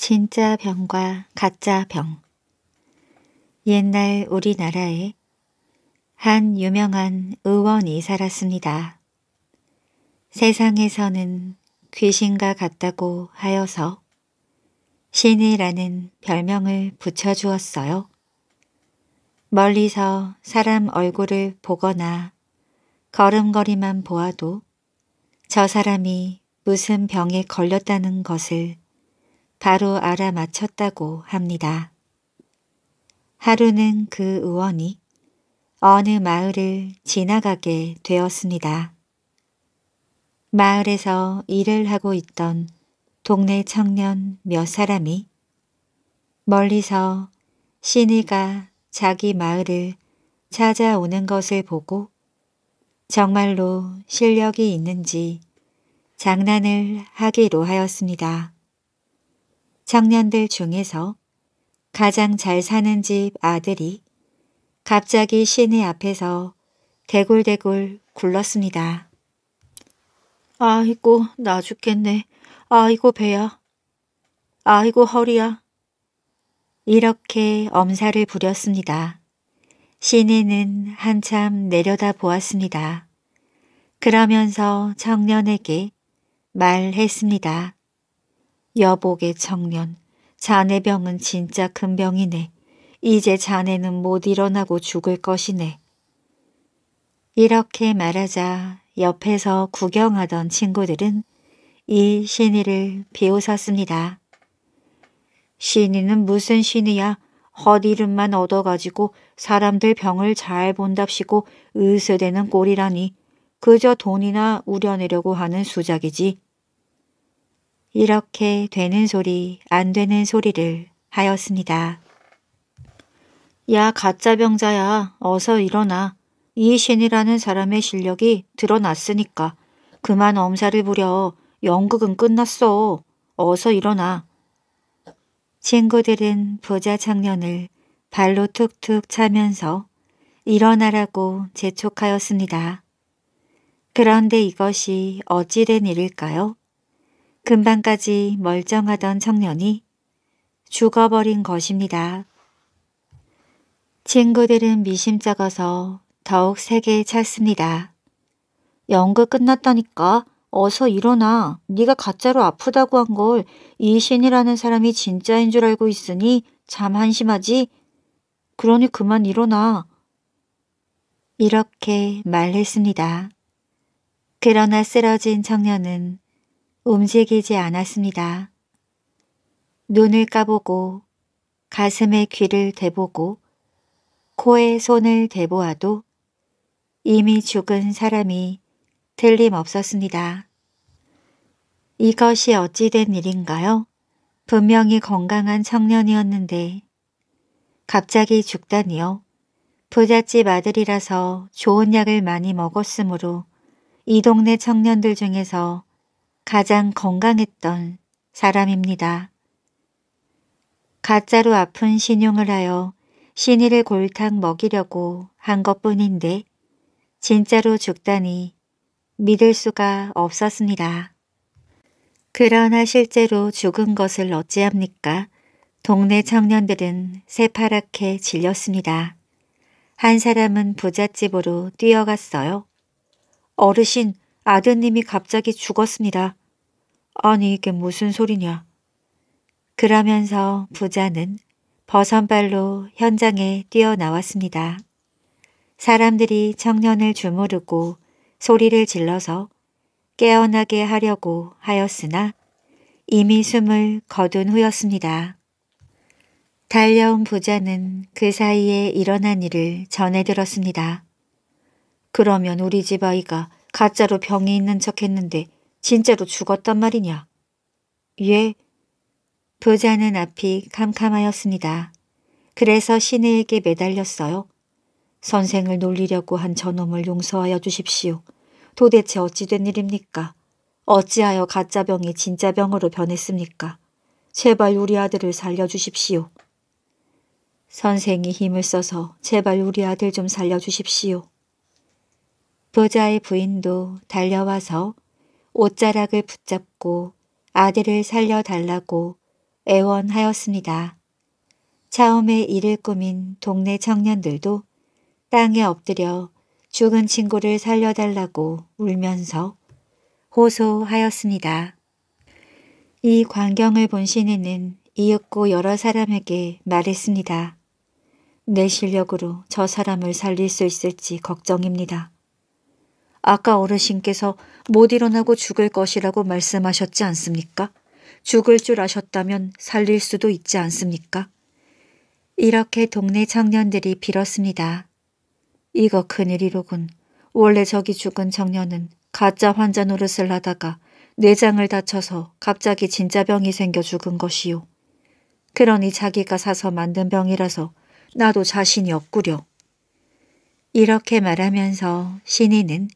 진짜 병과 가짜 병 옛날 우리나라에 한 유명한 의원이 살았습니다. 세상에서는 귀신과 같다고 하여서 신이라는 별명을 붙여주었어요. 멀리서 사람 얼굴을 보거나 걸음걸이만 보아도 저 사람이 무슨 병에 걸렸다는 것을 바로 알아맞혔다고 합니다. 하루는 그 의원이 어느 마을을 지나가게 되었습니다. 마을에서 일을 하고 있던 동네 청년 몇 사람이 멀리서 신이가 자기 마을을 찾아오는 것을 보고 정말로 실력이 있는지 장난을 하기로 하였습니다. 청년들 중에서 가장 잘 사는 집 아들이 갑자기 시내 앞에서 대굴대굴 굴렀습니다. 아이고 나 죽겠네. 아이고 배야. 아이고 허리야. 이렇게 엄살을 부렸습니다. 시내는 한참 내려다 보았습니다. 그러면서 청년에게 말했습니다. 여복의 청년, 자네 병은 진짜 큰 병이네. 이제 자네는 못 일어나고 죽을 것이네. 이렇게 말하자 옆에서 구경하던 친구들은 이신의를 비웃었습니다. 신의는 무슨 신이야? 헛 이름만 얻어가지고 사람들 병을 잘 본답시고 으스대는 꼴이라니. 그저 돈이나 우려내려고 하는 수작이지. 이렇게 되는 소리 안 되는 소리를 하였습니다. 야 가짜 병자야 어서 일어나. 이 신이라는 사람의 실력이 드러났으니까 그만 엄살을 부려 연극은 끝났어. 어서 일어나. 친구들은 부자 청년을 발로 툭툭 차면서 일어나라고 재촉하였습니다. 그런데 이것이 어찌된 일일까요? 금방까지 멀쩡하던 청년이 죽어버린 것입니다. 친구들은 미심쩍어서 더욱 세게 찼습니다. 연극 끝났다니까 어서 일어나. 네가 가짜로 아프다고 한 걸 이신이라는 사람이 진짜인 줄 알고 있으니 참 한심하지? 그러니 그만 일어나. 이렇게 말했습니다. 그러나 쓰러진 청년은 움직이지 않았습니다. 눈을 까보고 가슴에 귀를 대보고 코에 손을 대보아도 이미 죽은 사람이 틀림없었습니다. 이것이 어찌된 일인가요? 분명히 건강한 청년이었는데 갑자기 죽다니요. 부잣집 아들이라서 좋은 약을 많이 먹었으므로 이 동네 청년들 중에서 가장 건강했던 사람입니다. 가짜로 아픈 신용을 하여 신의를 골탕 먹이려고 한 것뿐인데 진짜로 죽다니 믿을 수가 없었습니다. 그러나 실제로 죽은 것을 어찌합니까? 동네 청년들은 새파랗게 질렸습니다. 한 사람은 부잣집으로 뛰어갔어요. 어르신, 아드님이 갑자기 죽었습니다. 아니 이게 무슨 소리냐. 그러면서 부자는 버선발로 현장에 뛰어나왔습니다. 사람들이 청년을 주무르고 소리를 질러서 깨어나게 하려고 하였으나 이미 숨을 거둔 후였습니다. 달려온 부자는 그 사이에 일어난 일을 전해 들었습니다. 그러면 우리 집 아이가 가짜로 병이 있는 척 했는데 진짜로 죽었단 말이냐? 예. 부자는 앞이 캄캄하였습니다. 그래서 시내에게 매달렸어요. 선생을 놀리려고 한 저놈을 용서하여 주십시오. 도대체 어찌된 일입니까? 어찌하여 가짜 병이 진짜 병으로 변했습니까? 제발 우리 아들을 살려주십시오. 선생이 힘을 써서 제발 우리 아들 좀 살려주십시오. 부자의 부인도 달려와서 옷자락을 붙잡고 아들을 살려달라고 애원하였습니다. 처음에 일을 꾸민 동네 청년들도 땅에 엎드려 죽은 친구를 살려달라고 울면서 호소하였습니다. 이 광경을 본 신인은 이윽고 여러 사람에게 말했습니다. 내 실력으로 저 사람을 살릴 수 있을지 걱정입니다. 아까 어르신께서 못 일어나고 죽을 것이라고 말씀하셨지 않습니까? 죽을 줄 아셨다면 살릴 수도 있지 않습니까? 이렇게 동네 청년들이 빌었습니다. 이거 큰일이로군. 원래 저기 죽은 청년은 가짜 환자 노릇을 하다가 내장을 다쳐서 갑자기 진짜 병이 생겨 죽은 것이요. 그러니 자기가 사서 만든 병이라서 나도 자신이 없구려. 이렇게 말하면서 신이는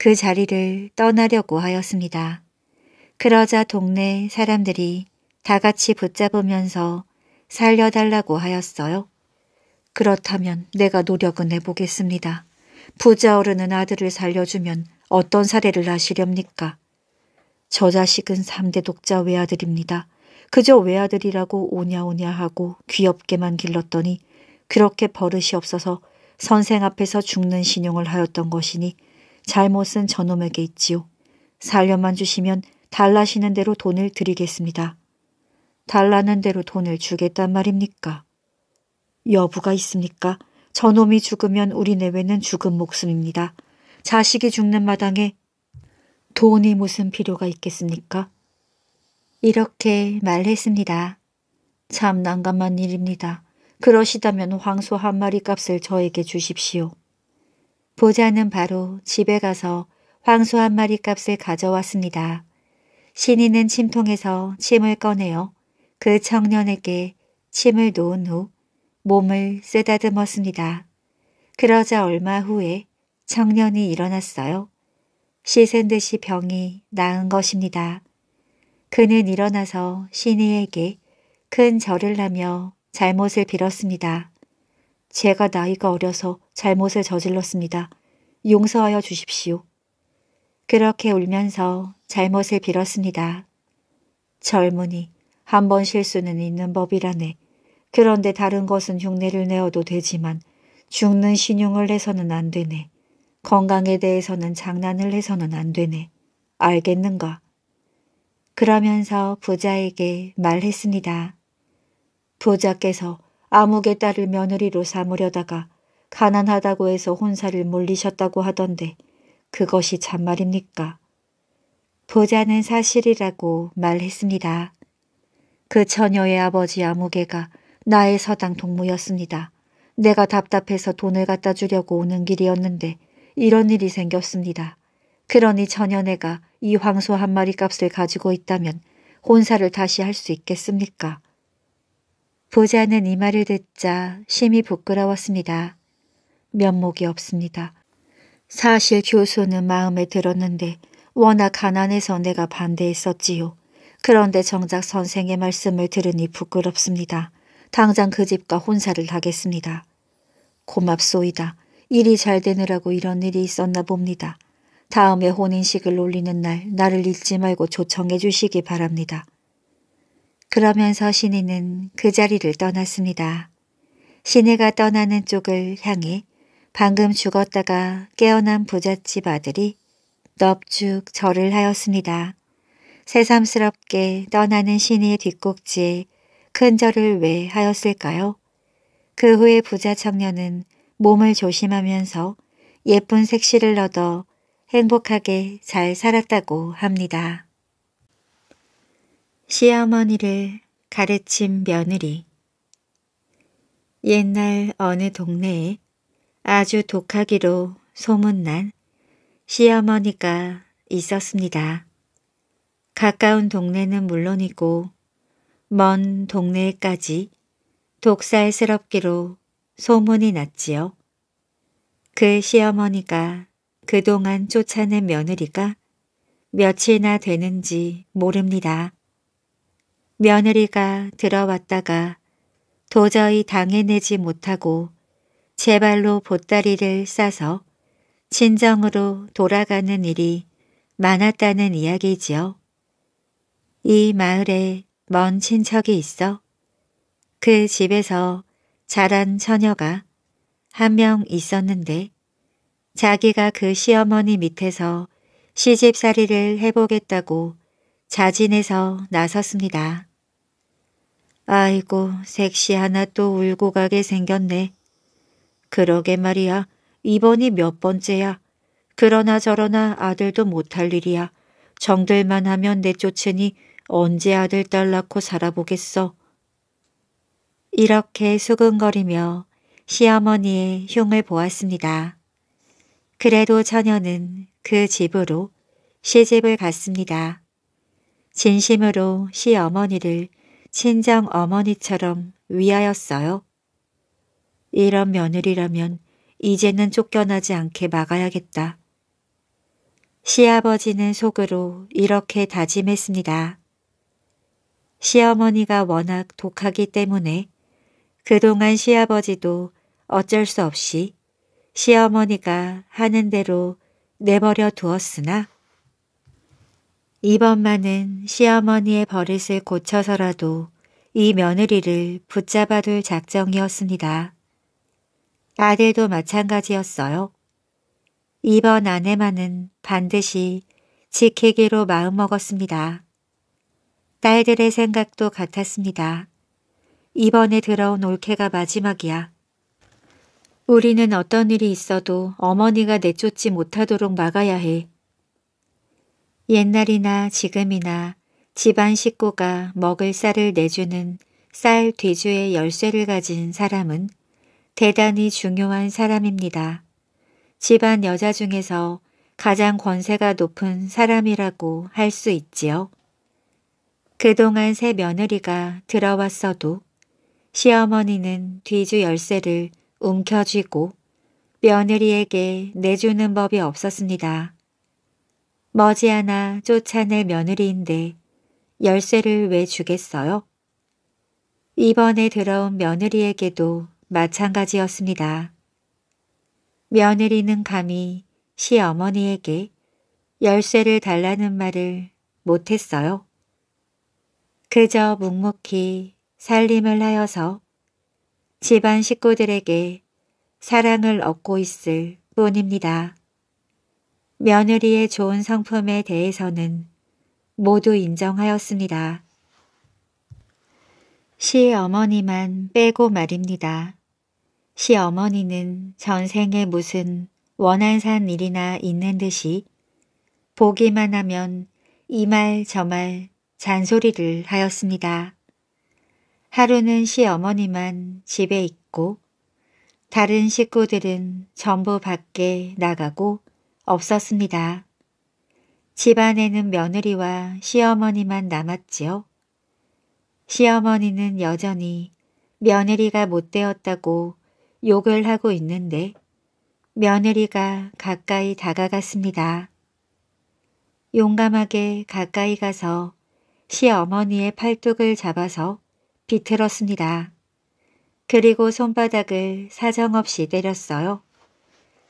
그 자리를 떠나려고 하였습니다. 그러자 동네 사람들이 다 같이 붙잡으면서 살려달라고 하였어요. 그렇다면 내가 노력은 해보겠습니다. 부자 어른은 아들을 살려주면 어떤 사례를 하시렵니까? 저 자식은 3대 독자 외아들입니다. 그저 외아들이라고 오냐오냐 하고 귀엽게만 길렀더니 그렇게 버릇이 없어서 선생 앞에서 죽는 신용을 하였던 것이니 잘못은 저놈에게 있지요. 살려만 주시면 달라시는 대로 돈을 드리겠습니다. 달라는 대로 돈을 주겠단 말입니까? 여부가 있습니까? 저놈이 죽으면 우리 내외는 죽은 목숨입니다. 자식이 죽는 마당에 돈이 무슨 필요가 있겠습니까? 이렇게 말했습니다. 참 난감한 일입니다. 그러시다면 황소 한 마리 값을 저에게 주십시오. 보자는 바로 집에 가서 황소 한 마리 값을 가져왔습니다. 신인는 침통에서 침을 꺼내어 그 청년에게 침을 놓은 후 몸을 쓰다듬었습니다. 그러자 얼마 후에 청년이 일어났어요. 씻은 듯이 병이 나은 것입니다. 그는 일어나서 신이에게 큰 절을 하며 잘못을 빌었습니다. 제가 나이가 어려서 잘못을 저질렀습니다. 용서하여 주십시오. 그렇게 울면서 잘못을 빌었습니다. 젊은이 한번 실수는 있는 법이라네. 그런데 다른 것은 흉내를 내어도 되지만 죽는 신용을 해서는 안 되네. 건강에 대해서는 장난을 해서는 안 되네. 알겠는가? 그러면서 부자에게 말했습니다. 부자께서 아무개 딸을 며느리로 삼으려다가 가난하다고 해서 혼사를 몰리셨다고 하던데 그것이 참말입니까? 부자는 사실이라고 말했습니다. 그 처녀의 아버지 아무개가 나의 서당 동무였습니다. 내가 답답해서 돈을 갖다 주려고 오는 길이었는데 이런 일이 생겼습니다. 그러니 처녀네가 이 황소 한 마리 값을 가지고 있다면 혼사를 다시 할 수 있겠습니까? 보자는 이 말을 듣자 심히 부끄러웠습니다. 면목이 없습니다. 사실 교수는 마음에 들었는데 워낙 가난해서 내가 반대했었지요. 그런데 정작 선생의 말씀을 들으니 부끄럽습니다. 당장 그 집과 혼사를 하겠습니다. 고맙소이다. 일이 잘 되느라고 이런 일이 있었나 봅니다. 다음에 혼인식을 올리는 날 나를 잊지 말고 조청해 주시기 바랍니다. 그러면서 신내는그 자리를 떠났습니다. 신내가 떠나는 쪽을 향해 방금 죽었다가 깨어난 부잣집 아들이 넙죽 절을 하였습니다. 새삼스럽게 떠나는 신내의 뒷꼭지에 큰 절을 왜 하였을까요? 그 후에 부자 청년은 몸을 조심하면서 예쁜 색시를 얻어 행복하게 잘 살았다고 합니다. 시어머니를 가르친 며느리 옛날 어느 동네에 아주 독하기로 소문난 시어머니가 있었습니다. 가까운 동네는 물론이고 먼 동네까지 독살스럽기로 소문이 났지요. 그 시어머니가 그동안 쫓아낸 며느리가 며칠이나 되는지 모릅니다. 며느리가 들어왔다가 도저히 당해내지 못하고 제 발로 보따리를 싸서 진정으로 돌아가는 일이 많았다는 이야기지요. 이 마을에 먼 친척이 있어 그 집에서 자란 처녀가 한 명 있었는데 자기가 그 시어머니 밑에서 시집살이를 해보겠다고 자진해서 나섰습니다. 아이고 색시 하나 또 울고 가게 생겼네. 그러게 말이야. 이번이 몇 번째야. 그러나 저러나 아들도 못할 일이야. 정들만 하면 내쫓으니 언제 아들 딸 낳고 살아보겠어. 이렇게 수근거리며 시어머니의 흉을 보았습니다. 그래도 처녀는 그 집으로 시집을 갔습니다. 진심으로 시어머니를 친정 어머니처럼 위하였어요. 이런 며느리라면 이제는 쫓겨나지 않게 막아야겠다. 시아버지는 속으로 이렇게 다짐했습니다. 시어머니가 워낙 독하기 때문에 그동안 시아버지도 어쩔 수 없이 시어머니가 하는 대로 내버려 두었으나 이번만은 시어머니의 버릇을 고쳐서라도 이 며느리를 붙잡아둘 작정이었습니다. 아들도 마찬가지였어요. 이번 아내만은 반드시 지키기로 마음먹었습니다. 딸들의 생각도 같았습니다. 이번에 들어온 올케가 마지막이야. 우리는 어떤 일이 있어도 어머니가 내쫓지 못하도록 막아야 해. 옛날이나 지금이나 집안 식구가 먹을 쌀을 내주는 쌀 뒤주의 열쇠를 가진 사람은 대단히 중요한 사람입니다. 집안 여자 중에서 가장 권세가 높은 사람이라고 할 수 있지요. 그동안 새 며느리가 들어왔어도 시어머니는 뒤주 열쇠를 움켜쥐고 며느리에게 내주는 법이 없었습니다. 머지않아 쫓아낼 며느리인데 열쇠를 왜 주겠어요? 이번에 들어온 며느리에게도 마찬가지였습니다. 며느리는 감히 시어머니에게 열쇠를 달라는 말을 못했어요. 그저 묵묵히 살림을 하여서 집안 식구들에게 사랑을 얻고 있을 뿐입니다. 며느리의 좋은 성품에 대해서는 모두 인정하였습니다. 시 어머니만 빼고 말입니다. 시 어머니는 전생에 무슨 원한산 일이나 있는 듯이 보기만 하면 이말 저말 잔소리를 하였습니다. 하루는 시 어머니만 집에 있고 다른 식구들은 전부 밖에 나가고 없었습니다. 집안에는 며느리와 시어머니만 남았지요. 시어머니는 여전히 며느리가 못되었다고 욕을 하고 있는데 며느리가 가까이 다가갔습니다. 용감하게 가까이 가서 시어머니의 팔뚝을 잡아서 비틀었습니다. 그리고 손바닥을 사정없이 때렸어요.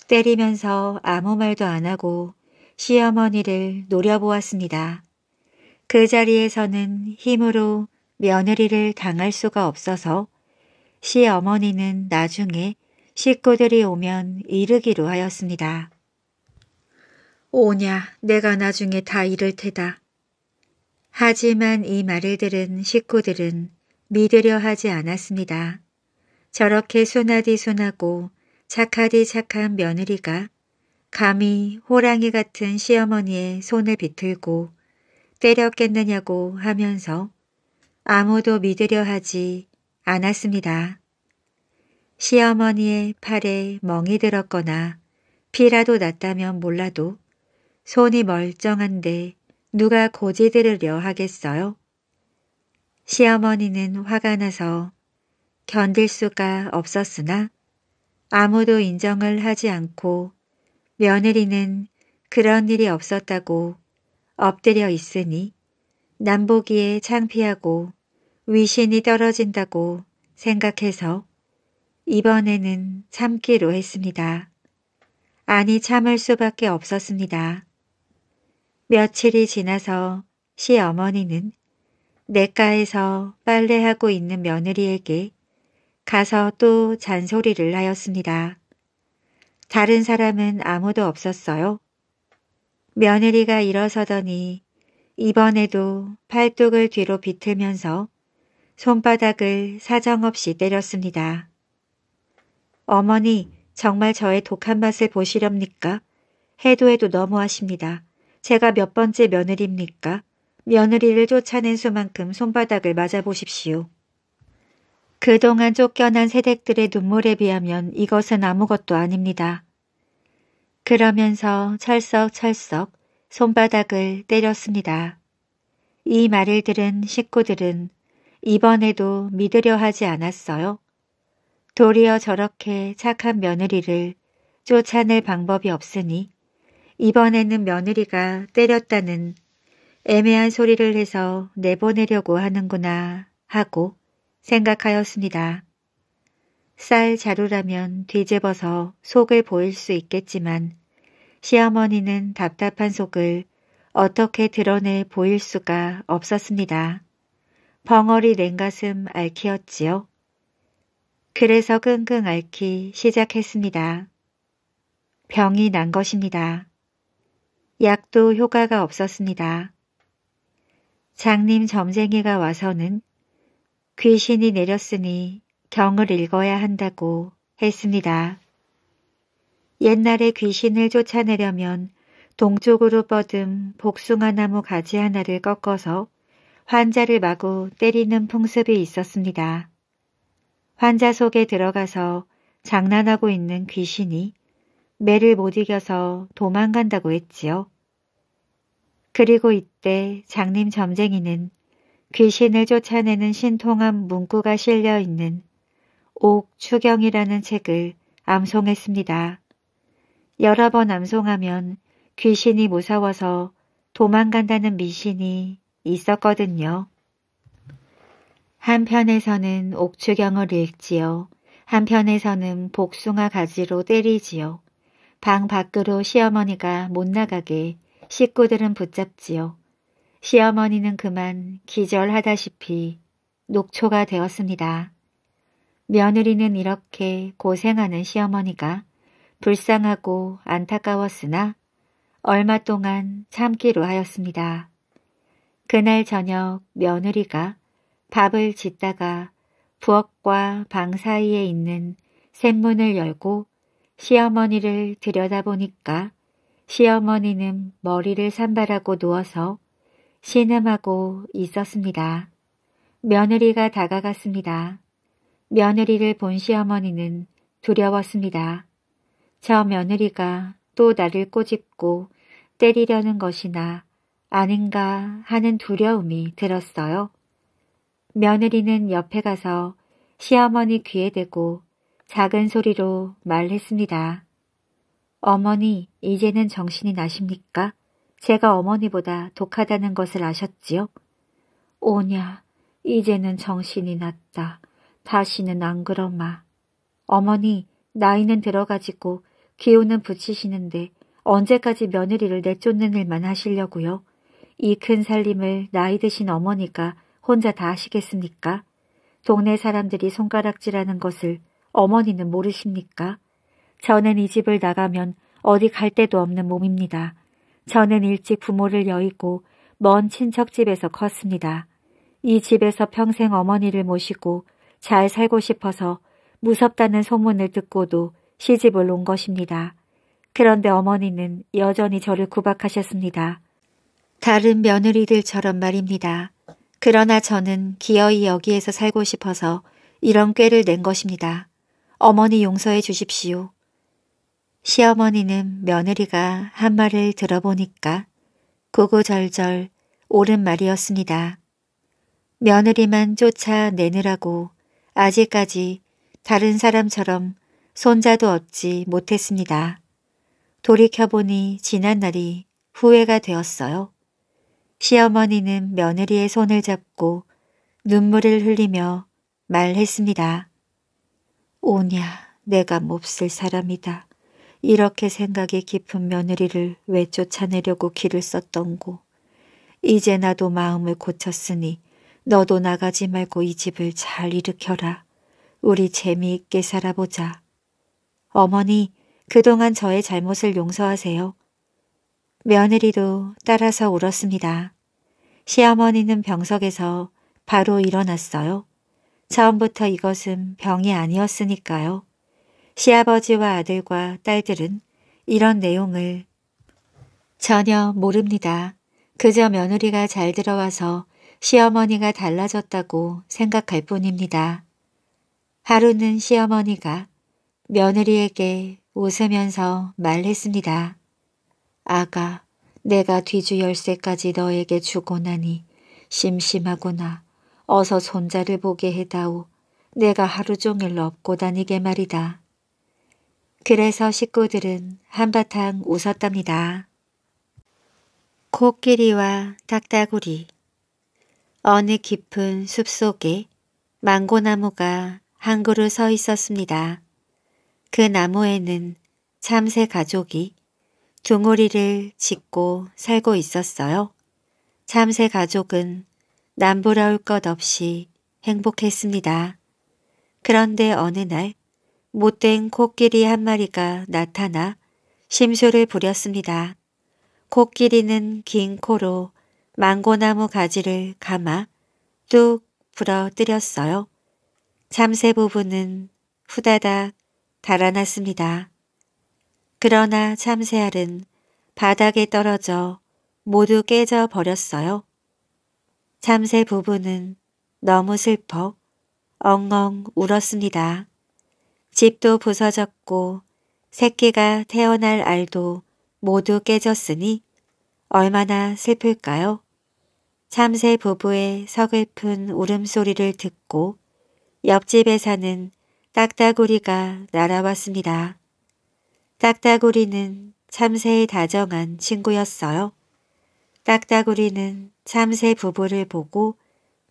때리면서 아무 말도 안 하고 시어머니를 노려보았습니다. 그 자리에서는 힘으로 며느리를 당할 수가 없어서 시어머니는 나중에 식구들이 오면 이르기로 하였습니다. 오냐 내가 나중에 다 이를 테다. 하지만 이 말을 들은 식구들은 믿으려 하지 않았습니다. 저렇게 순하디순하고 착하디 착한 며느리가 감히 호랑이 같은 시어머니의 손을 비틀고 때렸겠느냐고 하면서 아무도 믿으려 하지 않았습니다. 시어머니의 팔에 멍이 들었거나 피라도 났다면 몰라도 손이 멀쩡한데 누가 고지 들으려 하겠어요? 시어머니는 화가 나서 견딜 수가 없었으나 아무도 인정을 하지 않고 며느리는 그런 일이 없었다고 엎드려 있으니 남보기에 창피하고 위신이 떨어진다고 생각해서 이번에는 참기로 했습니다. 아니 참을 수밖에 없었습니다. 며칠이 지나서 시어머니는 내과에서 빨래하고 있는 며느리에게 가서 또 잔소리를 하였습니다. 다른 사람은 아무도 없었어요. 며느리가 일어서더니 이번에도 팔뚝을 뒤로 비틀면서 손바닥을 사정없이 때렸습니다. 어머니, 정말 저의 독한 맛을 보시렵니까? 해도 해도 너무하십니다. 제가 몇 번째 며느리입니까? 며느리를 쫓아낸 수만큼 손바닥을 맞아보십시오. 그동안 쫓겨난 새댁들의 눈물에 비하면 이것은 아무것도 아닙니다. 그러면서 철썩철썩 손바닥을 때렸습니다. 이 말을 들은 식구들은 이번에도 믿으려 하지 않았어요. 도리어 저렇게 착한 며느리를 쫓아낼 방법이 없으니 이번에는 며느리가 때렸다는 애매한 소리를 해서 내보내려고 하는구나 하고 생각하였습니다. 쌀 자루라면 뒤집어서 속을 보일 수 있겠지만 시어머니는 답답한 속을 어떻게 드러내 보일 수가 없었습니다. 벙어리 냉가슴 앓기였지요. 그래서 끙끙 앓기 시작했습니다. 병이 난 것입니다. 약도 효과가 없었습니다. 장님 점쟁이가 와서는 귀신이 내렸으니 경을 읽어야 한다고 했습니다. 옛날에 귀신을 쫓아내려면 동쪽으로 뻗은 복숭아 나무 가지 하나를 꺾어서 환자를 마구 때리는 풍습이 있었습니다. 환자 속에 들어가서 장난하고 있는 귀신이 매를 못 이겨서 도망간다고 했지요. 그리고 이때 장님 점쟁이는 귀신을 그 쫓아내는 신통한 문구가 실려있는 옥추경이라는 책을 암송했습니다. 여러 번 암송하면 귀신이 무서워서 도망간다는 미신이 있었거든요. 한편에서는 옥추경을 읽지요. 한편에서는 복숭아 가지로 때리지요. 방 밖으로 시어머니가 못 나가게 식구들은 붙잡지요. 시어머니는 그만 기절하다시피 녹초가 되었습니다. 며느리는 이렇게 고생하는 시어머니가 불쌍하고 안타까웠으나 얼마 동안 참기로 하였습니다. 그날 저녁 며느리가 밥을 짓다가 부엌과 방 사이에 있는 샘문을 열고 시어머니를 들여다보니까 시어머니는 머리를 산발하고 누워서 신음하고 있었습니다. 며느리가 다가갔습니다. 며느리를 본 시어머니는 두려웠습니다. 저 며느리가 또 나를 꼬집고 때리려는 것이나 아닌가 하는 두려움이 들었어요. 며느리는 옆에 가서 시어머니 귀에 대고 작은 소리로 말했습니다. 어머니, 이제는 정신이 나십니까? 제가 어머니보다 독하다는 것을 아셨지요? 오냐, 이제는 정신이 났다. 다시는 안 그러마. 어머니, 나이는 들어가지고 기운은 붙이시는데 언제까지 며느리를 내쫓는 일만 하시려고요? 이 큰 살림을 나이 드신 어머니가 혼자 다 하시겠습니까? 동네 사람들이 손가락질하는 것을 어머니는 모르십니까? 저는 이 집을 나가면 어디 갈 데도 없는 몸입니다. 저는 일찍 부모를 여의고 먼 친척집에서 컸습니다. 이 집에서 평생 어머니를 모시고 잘 살고 싶어서 무섭다는 소문을 듣고도 시집을 온 것입니다. 그런데 어머니는 여전히 저를 구박하셨습니다. 다른 며느리들처럼 말입니다. 그러나 저는 기어이 여기에서 살고 싶어서 이런 꾀를 낸 것입니다. 어머니 용서해 주십시오. 시어머니는 며느리가 한 말을 들어보니까 구구절절 옳은 말이었습니다. 며느리만 쫓아내느라고 아직까지 다른 사람처럼 손자도 얻지 못했습니다. 돌이켜보니 지난 날이 후회가 되었어요. 시어머니는 며느리의 손을 잡고 눈물을 흘리며 말했습니다. 오냐, 내가 몹쓸 사람이다. 이렇게 생각이 깊은 며느리를 왜 쫓아내려고 길을 썼던고. 이제 나도 마음을 고쳤으니 너도 나가지 말고 이 집을 잘 일으켜라. 우리 재미있게 살아보자. 어머니, 그동안 저의 잘못을 용서하세요. 며느리도 따라서 울었습니다. 시어머니는 병석에서 바로 일어났어요. 처음부터 이것은 병이 아니었으니까요. 시아버지와 아들과 딸들은 이런 내용을 전혀 모릅니다. 그저 며느리가 잘 들어와서 시어머니가 달라졌다고 생각할 뿐입니다. 하루는 시어머니가 며느리에게 웃으면서 말했습니다. 아가, 내가 뒤주 열쇠까지 너에게 주고 나니 심심하구나. 어서 손자를 보게 해다오. 내가 하루 종일 업고 다니게 말이다. 그래서 식구들은 한바탕 웃었답니다. 코끼리와 닭다구리 어느 깊은 숲속에 망고나무가 한 그루 서 있었습니다. 그 나무에는 참새 가족이 둥우리를 짓고 살고 있었어요. 참새 가족은 남부러울 것 없이 행복했습니다. 그런데 어느 날 못된 코끼리 한 마리가 나타나 심술을 부렸습니다. 코끼리는 긴 코로 망고나무 가지를 감아 뚝 부러뜨렸어요. 참새 부부는 후다닥 달아났습니다. 그러나 참새알은 바닥에 떨어져 모두 깨져 버렸어요. 참새 부부는 너무 슬퍼 엉엉 울었습니다. 집도 부서졌고 새끼가 태어날 알도 모두 깨졌으니 얼마나 슬플까요? 참새 부부의 서글픈 울음소리를 듣고 옆집에 사는 딱따구리가 날아왔습니다. 딱따구리는 참새의 다정한 친구였어요. 딱따구리는 참새 부부를 보고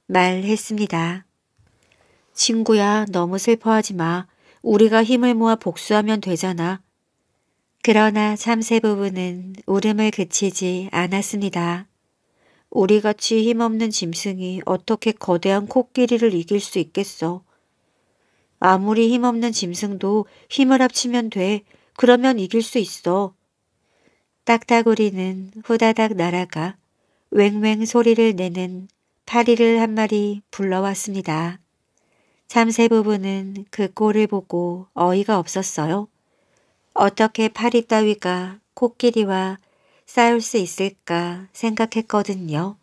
말했습니다. 친구야 너무 슬퍼하지 마. 우리가 힘을 모아 복수하면 되잖아. 그러나 참새 부부는 울음을 그치지 않았습니다. 우리같이 힘없는 짐승이 어떻게 거대한 코끼리를 이길 수 있겠어. 아무리 힘없는 짐승도 힘을 합치면 돼. 그러면 이길 수 있어. 딱따구리는 후다닥 날아가 웽웽 소리를 내는 파리를 한 마리 불러왔습니다. 참새 부부는 그 꼴을 보고 어이가 없었어요. 어떻게 파리 따위가 코끼리와 싸울 수 있을까 생각했거든요.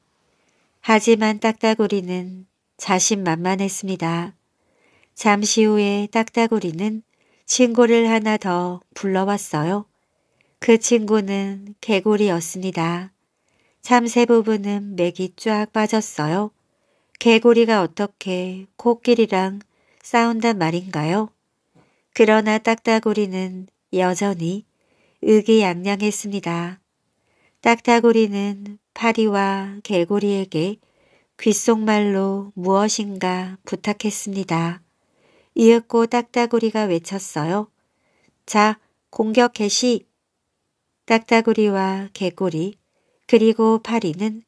하지만 딱따구리는 자신만만했습니다. 잠시 후에 딱따구리는 친구를 하나 더 불러왔어요. 그 친구는 개구리였습니다. 참새 부부는 맥이 쫙 빠졌어요. 개구리가 어떻게 코끼리랑 싸운단 말인가요? 그러나 딱따구리는 여전히 의기양양했습니다. 딱따구리는 파리와 개구리에게 귓속말로 무엇인가 부탁했습니다. 이윽고 딱따구리가 외쳤어요. 자, 공격 개시! 딱따구리와 개구리 그리고 파리는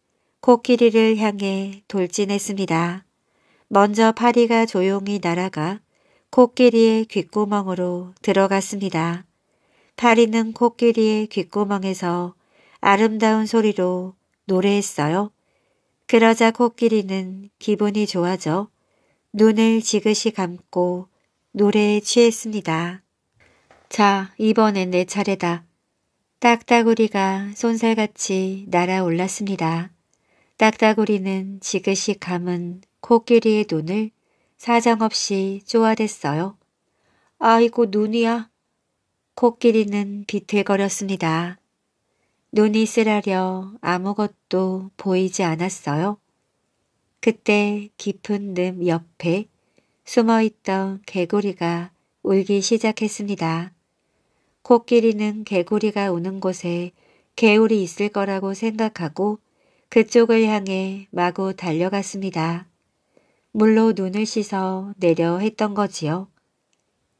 코끼리를 향해 돌진했습니다. 먼저 파리가 조용히 날아가 코끼리의 귓구멍으로 들어갔습니다. 파리는 코끼리의 귓구멍에서 아름다운 소리로 노래했어요. 그러자 코끼리는 기분이 좋아져 눈을 지그시 감고 노래에 취했습니다. 자, 이번엔 내 차례다. 딱따구리가 손살같이 날아올랐습니다. 딱따구리는 지그시 감은 코끼리의 눈을 사정없이 쪼아댔어요. 아이고 눈이야. 코끼리는 비틀거렸습니다. 눈이 쓰라려 아무것도 보이지 않았어요. 그때 깊은 늪 옆에 숨어있던 개구리가 울기 시작했습니다. 코끼리는 개구리가 우는 곳에 개울이 있을 거라고 생각하고 그쪽을 향해 마구 달려갔습니다. 물로 눈을 씻어 내려 했던 거지요.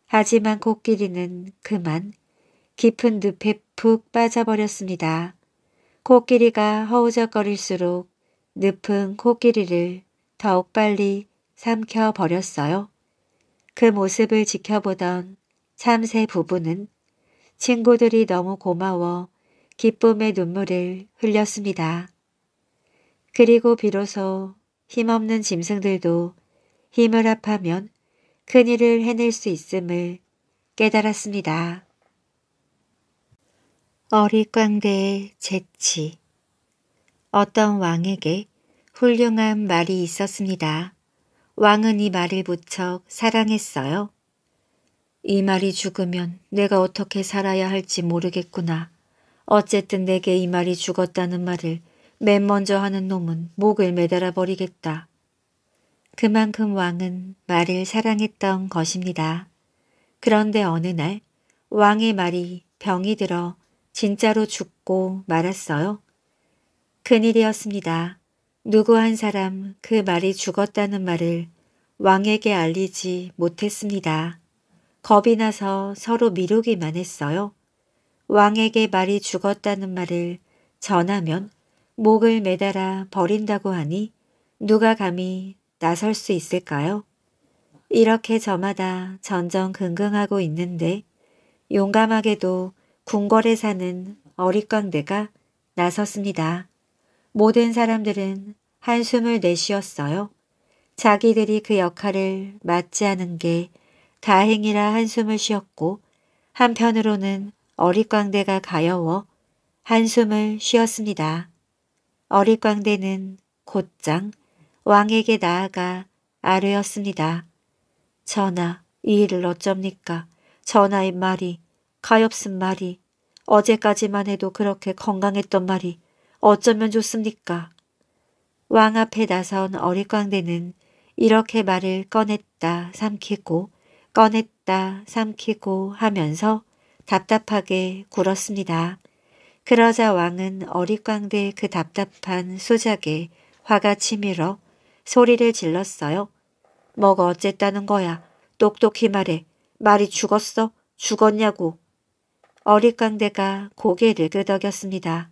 하지만 코끼리는 그만 깊은 늪에 푹 빠져버렸습니다. 코끼리가 허우적거릴수록 늪은 코끼리를 더욱 빨리 삼켜버렸어요. 그 모습을 지켜보던 참새 부부는 친구들이 너무 고마워 기쁨의 눈물을 흘렸습니다. 그리고 비로소 힘없는 짐승들도 힘을 합하면 큰일을 해낼 수 있음을 깨달았습니다. 어리광대의 재치 어떤 왕에게 훌륭한 말이 있었습니다. 왕은 이 말을 무척 사랑했어요. 이 말이 죽으면 내가 어떻게 살아야 할지 모르겠구나. 어쨌든 내게 이 말이 죽었다는 말을 맨 먼저 하는 놈은 목을 매달아 버리겠다. 그만큼 왕은 말을 사랑했던 것입니다. 그런데 어느 날 왕의 말이 병이 들어 진짜로 죽고 말았어요. 큰일이었습니다. 누구 한 사람 그 말이 죽었다는 말을 왕에게 알리지 못했습니다. 겁이 나서 서로 미루기만 했어요. 왕에게 말이 죽었다는 말을 전하면 목을 매달아 버린다고 하니 누가 감히 나설 수 있을까요? 이렇게 저마다 전전긍긍하고 있는데 용감하게도 궁궐에 사는 어리광대가 나섰습니다. 모든 사람들은 한숨을 내쉬었어요. 자기들이 그 역할을 맡지 않은 게 다행이라 한숨을 쉬었고 한편으로는 어리광대가 가여워 한숨을 쉬었습니다. 어릴 광대는 곧장 왕에게 나아가 아뢰었습니다. 전하, 이 일을 어쩝니까? 전하의 말이, 가엾은 말이, 어제까지만 해도 그렇게 건강했던 말이 어쩌면 좋습니까? 왕 앞에 나선 어리광대는 이렇게 말을 꺼냈다 삼키고 꺼냈다 삼키고 하면서 답답하게 굴었습니다. 그러자 왕은 어릿광대 의그 답답한 수작에 화가 치밀어 소리를 질렀어요. 뭐가 어쨌다는 거야. 똑똑히 말해. 말이 죽었어? 죽었냐고. 어릿광대가 고개를 끄덕였습니다.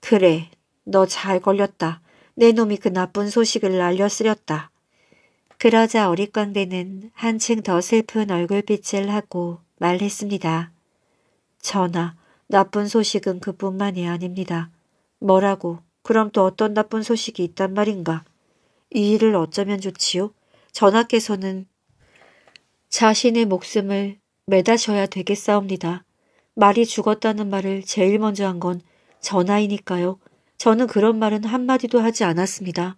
그래, 너 잘 걸렸다. 내 놈이 그 나쁜 소식을 날려쓰렸다. 그러자 어릿광대는 한층 더 슬픈 얼굴빛을 하고 말했습니다. 전하, 나쁜 소식은 그뿐만이 아닙니다. 뭐라고? 그럼 또 어떤 나쁜 소식이 있단 말인가? 이 일을 어쩌면 좋지요? 전하께서는 자신의 목숨을 매다셔야 되겠사옵니다. 말이 죽었다는 말을 제일 먼저 한 건 전하이니까요. 저는 그런 말은 한마디도 하지 않았습니다.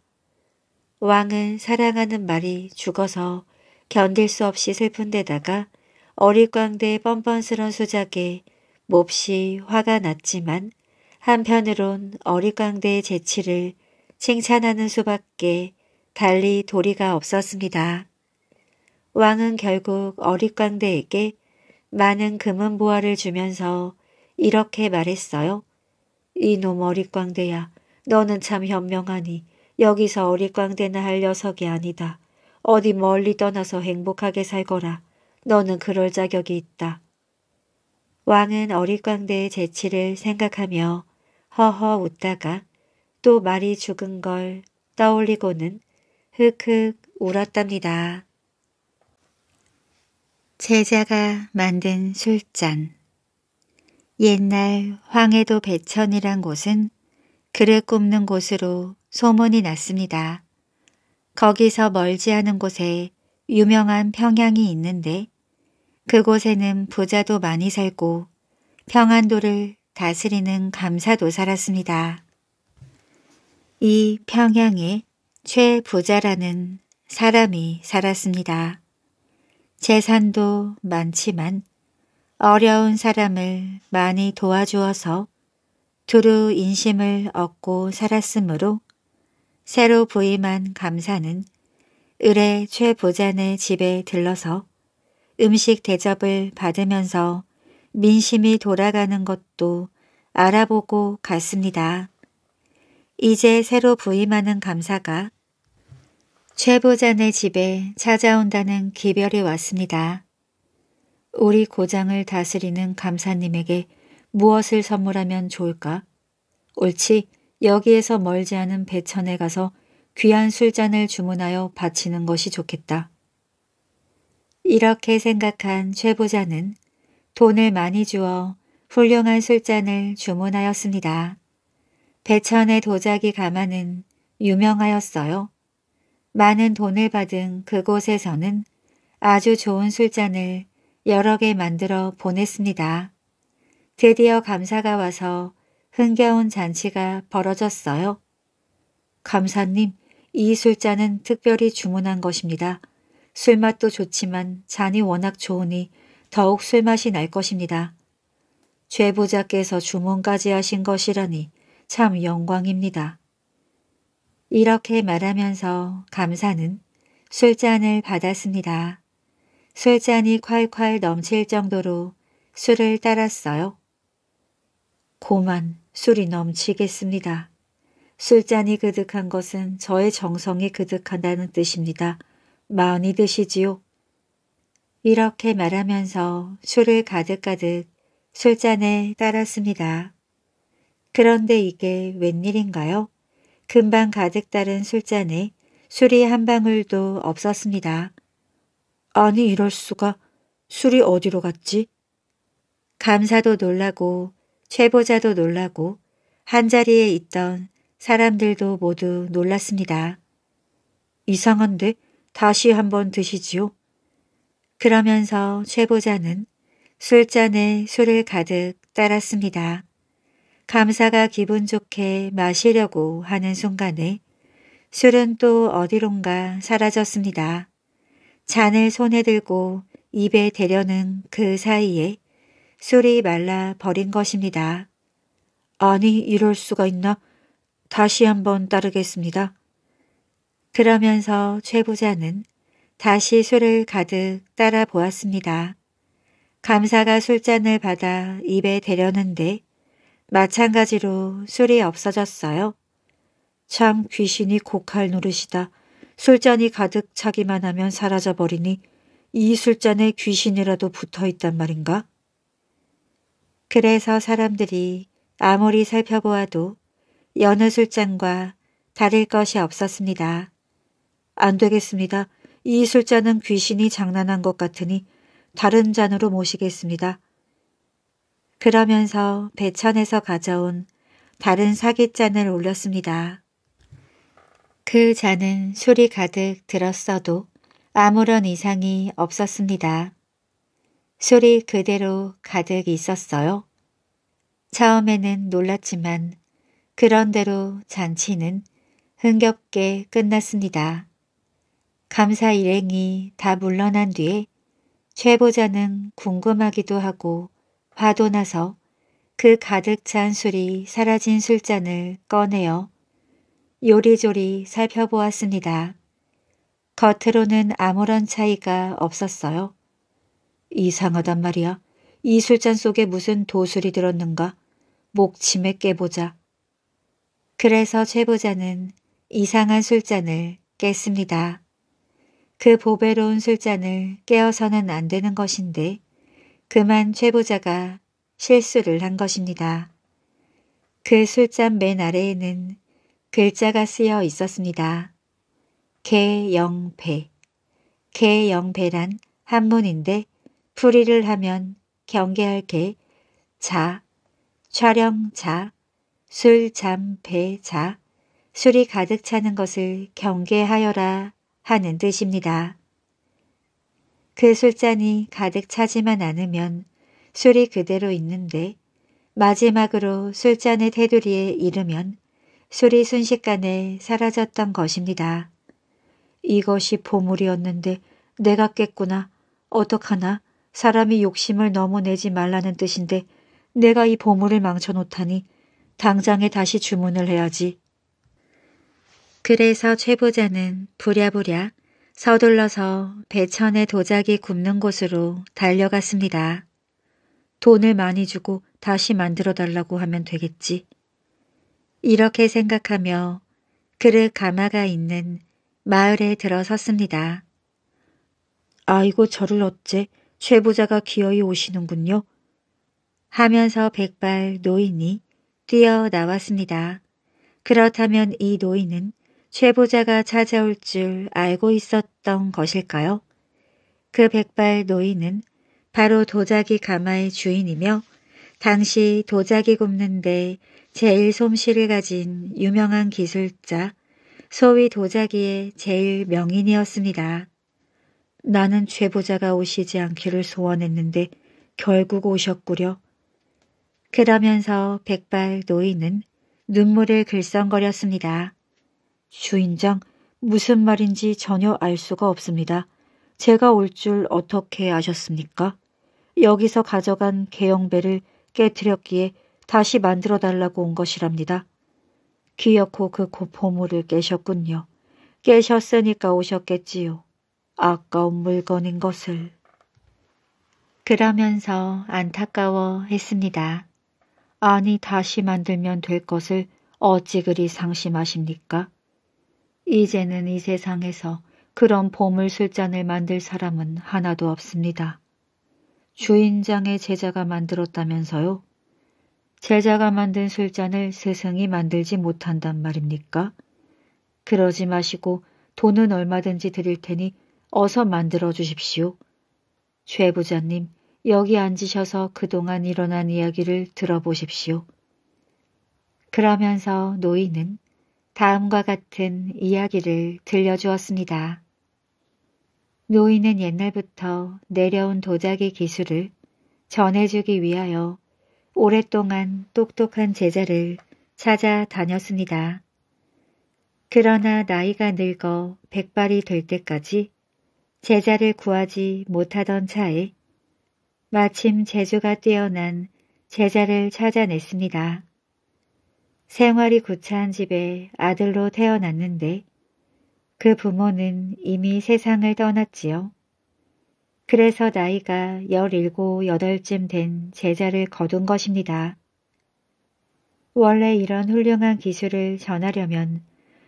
왕은 사랑하는 말이 죽어서 견딜 수 없이 슬픈데다가 어릴광대 뻔뻔스런 수작에 몹시 화가 났지만 한편으론 어리광대의 재치를 칭찬하는 수밖에 달리 도리가 없었습니다. 왕은 결국 어리광대에게 많은 금은 보화를 주면서 이렇게 말했어요. 이놈 어리광대야 너는 참 현명하니 여기서 어리광대나 할 녀석이 아니다. 어디 멀리 떠나서 행복하게 살거라. 너는 그럴 자격이 있다. 왕은 어릿광대의 재치를 생각하며 허허 웃다가 또 말이 죽은 걸 떠올리고는 흑흑 울었답니다. 제자가 만든 술잔 옛날 황해도 배천이란 곳은 그릇 굽는 곳으로 소문이 났습니다. 거기서 멀지 않은 곳에 유명한 평양이 있는데 그곳에는 부자도 많이 살고 평안도를 다스리는 감사도 살았습니다. 이 평양에 최부자라는 사람이 살았습니다. 재산도 많지만 어려운 사람을 많이 도와주어서 두루 인심을 얻고 살았으므로 새로 부임한 감사는 을의 최부자네 집에 들러서 음식 대접을 받으면서 민심이 돌아가는 것도 알아보고 갔습니다. 이제 새로 부임하는 감사가 최보자네 집에 찾아온다는 기별이 왔습니다. 우리 고장을 다스리는 감사님에게 무엇을 선물하면 좋을까? 옳지 여기에서 멀지 않은 배천에 가서 귀한 술잔을 주문하여 바치는 것이 좋겠다. 이렇게 생각한 최부자는 돈을 많이 주어 훌륭한 술잔을 주문하였습니다. 배천의 도자기 가마는 유명하였어요. 많은 돈을 받은 그곳에서는 아주 좋은 술잔을 여러 개 만들어 보냈습니다. 드디어 감사가 와서 흥겨운 잔치가 벌어졌어요. 감사님, 이 술잔은 특별히 주문한 것입니다. 술맛도 좋지만 잔이 워낙 좋으니 더욱 술맛이 날 것입니다. 죄부자께서 주문까지 하신 것이라니 참 영광입니다. 이렇게 말하면서 감사는 술잔을 받았습니다. 술잔이 콸콸 넘칠 정도로 술을 따랐어요. 고만 술이 넘치겠습니다. 술잔이 그득한 것은 저의 정성이 그득한다는 뜻입니다. 많이 드시지요. 이렇게 말하면서 술을 가득가득 술잔에 따랐습니다. 그런데 이게 웬일인가요? 금방 가득 따른 술잔에 술이 한 방울도 없었습니다. 아니 이럴 수가 술이 어디로 갔지? 감사도 놀라고 최보자도 놀라고 한자리에 있던 사람들도 모두 놀랐습니다. 이상한데 다시 한번 드시지요. 그러면서 최보자는 술잔에 술을 가득 따랐습니다. 감사가 기분 좋게 마시려고 하는 순간에 술은 또 어디론가 사라졌습니다. 잔을 손에 들고 입에 대려는 그 사이에 술이 말라 버린 것입니다. 아니 이럴 수가 있나? 다시 한번 따르겠습니다. 그러면서 최부자는 다시 술을 가득 따라 보았습니다. 감사가 술잔을 받아 입에 대려는데 마찬가지로 술이 없어졌어요. 참 귀신이 곡할 노릇이다. 술잔이 가득 차기만 하면 사라져버리니 이 술잔에 귀신이라도 붙어있단 말인가? 그래서 사람들이 아무리 살펴보아도 여느 술잔과 다를 것이 없었습니다. 안 되겠습니다. 이 술잔은 귀신이 장난한 것 같으니 다른 잔으로 모시겠습니다. 그러면서 배천에서 가져온 다른 사기잔을 올렸습니다. 그 잔은 술이 가득 들었어도 아무런 이상이 없었습니다. 술이 그대로 가득 있었어요. 처음에는 놀랐지만 그런대로 잔치는 흥겹게 끝났습니다. 감사 일행이 다 물러난 뒤에 최보자는 궁금하기도 하고 화도 나서 그 가득 찬 술이 사라진 술잔을 꺼내어 요리조리 살펴보았습니다. 겉으로는 아무런 차이가 없었어요. 이상하단 말이야. 이 술잔 속에 무슨 도술이 들었는가. 목침에 깨보자. 그래서 최보자는 이상한 술잔을 깼습니다. 그 보배로운 술잔을 깨어서는 안 되는 것인데 그만 최부자가 실수를 한 것입니다. 그 술잔 맨 아래에는 글자가 쓰여 있었습니다. 개영배 개영배란 한문인데 풀이를 하면 경계할 개, 자, 촬영 자, 술, 잠, 배, 자, 술이 가득 차는 것을 경계하여라 하는 뜻입니다. 그 술잔이 가득 차지만 않으면 술이 그대로 있는데 마지막으로 술잔의 테두리에 이르면 술이 순식간에 사라졌던 것입니다. 이것이 보물이었는데 내가 깼구나. 어떡하나. 사람이 욕심을 너무 내지 말라는 뜻인데 내가 이 보물을 망쳐놓다니 당장에 다시 주문을 해야지. 그래서 최부자는 부랴부랴 서둘러서 배천의 도자기 굽는 곳으로 달려갔습니다. 돈을 많이 주고 다시 만들어 달라고 하면 되겠지. 이렇게 생각하며 그를 가마가 있는 마을에 들어섰습니다. 아이고 저를 어째 최부자가 기어이 오시는군요. 하면서 백발 노인이 뛰어나왔습니다. 그렇다면 이 노인은 최보자가 찾아올 줄 알고 있었던 것일까요? 그 백발 노인은 바로 도자기 가마의 주인이며 당시 도자기 굽는데 제일 솜씨를 가진 유명한 기술자, 소위 도자기의 제일 명인이었습니다. 나는 최보자가 오시지 않기를 소원했는데 결국 오셨구려. 그러면서 백발 노인은 눈물을 글썽거렸습니다. 주인장, 무슨 말인지 전혀 알 수가 없습니다. 제가 올 줄 어떻게 아셨습니까? 여기서 가져간 개영배를 깨뜨렸기에 다시 만들어 달라고 온 것이랍니다. 귀엽고 그고포물을 깨셨군요. 깨셨으니까 오셨겠지요. 아까운 물건인 것을. 그러면서 안타까워했습니다. 아니 다시 만들면 될 것을 어찌 그리 상심하십니까? 이제는 이 세상에서 그런 보물술잔을 만들 사람은 하나도 없습니다. 주인장의 제자가 만들었다면서요? 제자가 만든 술잔을 스승이 만들지 못한단 말입니까? 그러지 마시고 돈은 얼마든지 드릴 테니 어서 만들어 주십시오. 최 부자님, 여기 앉으셔서 그동안 일어난 이야기를 들어보십시오. 그러면서 노인은 다음과 같은 이야기를 들려주었습니다. 노인은 옛날부터 내려온 도자기 기술을 전해주기 위하여 오랫동안 똑똑한 제자를 찾아다녔습니다. 그러나 나이가 늙어 백발이 될 때까지 제자를 구하지 못하던 차에 마침 재주가 뛰어난 제자를 찾아냈습니다. 생활이 구차한 집에 아들로 태어났는데 그 부모는 이미 세상을 떠났지요. 그래서 나이가 17, 8쯤 된 제자를 거둔 것입니다. 원래 이런 훌륭한 기술을 전하려면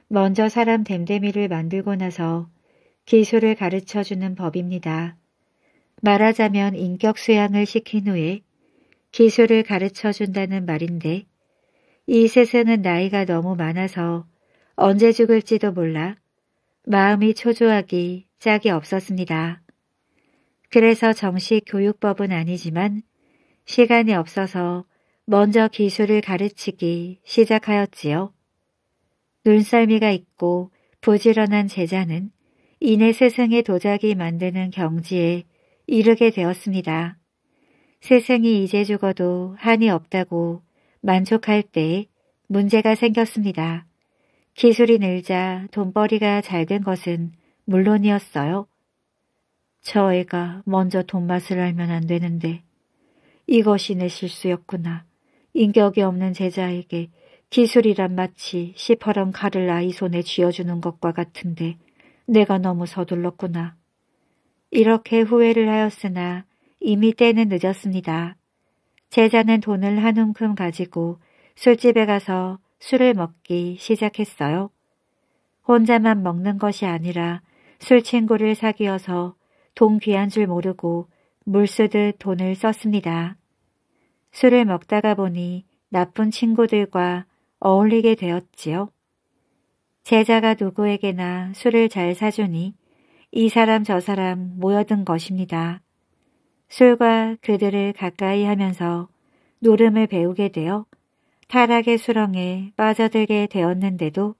먼저 사람 댐데미를 만들고 나서 기술을 가르쳐주는 법입니다. 말하자면 인격 수양을 시킨 후에 기술을 가르쳐준다는 말인데 이 세상은 나이가 너무 많아서 언제 죽을지도 몰라 마음이 초조하기 짝이 없었습니다. 그래서 정식 교육법은 아니지만 시간이 없어서 먼저 기술을 가르치기 시작하였지요. 눈썰미가 있고 부지런한 제자는 이내 세상의 도자기 만드는 경지에 이르게 되었습니다. 세상이 이제 죽어도 한이 없다고 만족할 때 문제가 생겼습니다. 기술이 늘자 돈벌이가 잘 된 것은 물론이었어요. 저 애가 먼저 돈 맛을 알면 안 되는데 이것이 내 실수였구나. 인격이 없는 제자에게 기술이란 마치 시퍼런 칼을 아이 손에 쥐어주는 것과 같은데 내가 너무 서둘렀구나. 이렇게 후회를 하였으나 이미 때는 늦었습니다. 제자는 돈을 한 움큼 가지고 술집에 가서 술을 먹기 시작했어요. 혼자만 먹는 것이 아니라 술 친구를 사귀어서 돈 귀한 줄 모르고 물 쓰듯 돈을 썼습니다. 술을 먹다가 보니 나쁜 친구들과 어울리게 되었지요. 제자가 누구에게나 술을 잘 사주니 이 사람 저 사람 모여든 것입니다. 술과 그들을 가까이 하면서 노름을 배우게 되어 타락의 수렁에 빠져들게 되었는데도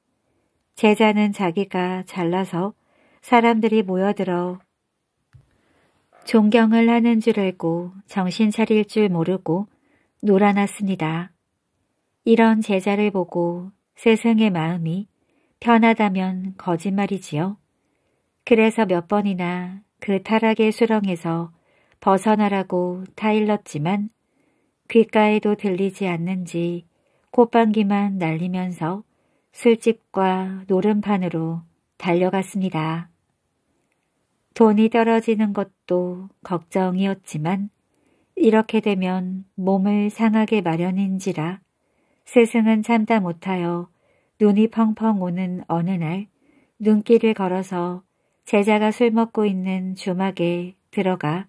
제자는 자기가 잘나서 사람들이 모여들어 존경을 하는 줄 알고 정신 차릴 줄 모르고 놀아났습니다. 이런 제자를 보고 세상의 마음이 편하다면 거짓말이지요. 그래서 몇 번이나 그 타락의 수렁에서 벗어나라고 타일렀지만 귓가에도 들리지 않는지 콧방귀만 날리면서 술집과 노름판으로 달려갔습니다. 돈이 떨어지는 것도 걱정이었지만 이렇게 되면 몸을 상하게 마련인지라 스승은 참다 못하여 눈이 펑펑 오는 어느 날 눈길을 걸어서 제자가 술 먹고 있는 주막에 들어가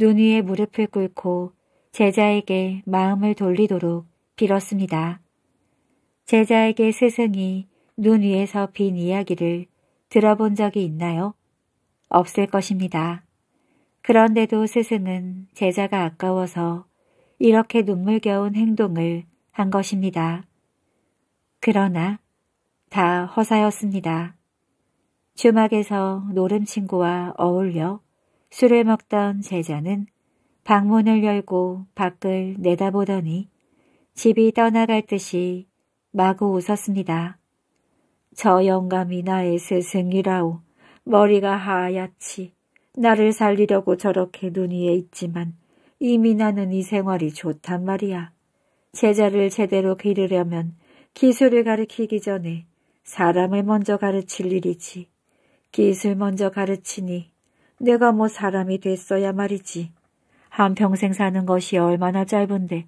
눈 위에 무릎을 꿇고 제자에게 마음을 돌리도록 빌었습니다. 제자에게 스승이 눈 위에서 빈 이야기를 들어본 적이 있나요? 없을 것입니다. 그런데도 스승은 제자가 아까워서 이렇게 눈물겨운 행동을 한 것입니다. 그러나 다 허사였습니다. 주막에서 노름친구와 어울려 술을 먹던 제자는 방문을 열고 밖을 내다보더니 집이 떠나갈 듯이 마구 웃었습니다. 저 영감이 나의 스승이라오. 머리가 하얗지. 나를 살리려고 저렇게 눈 위에 있지만 이미 나는 이 생활이 좋단 말이야. 제자를 제대로 기르려면 기술을 가르치기 전에 사람을 먼저 가르칠 일이지. 기술 먼저 가르치니 내가 뭐 사람이 됐어야 말이지. 한평생 사는 것이 얼마나 짧은데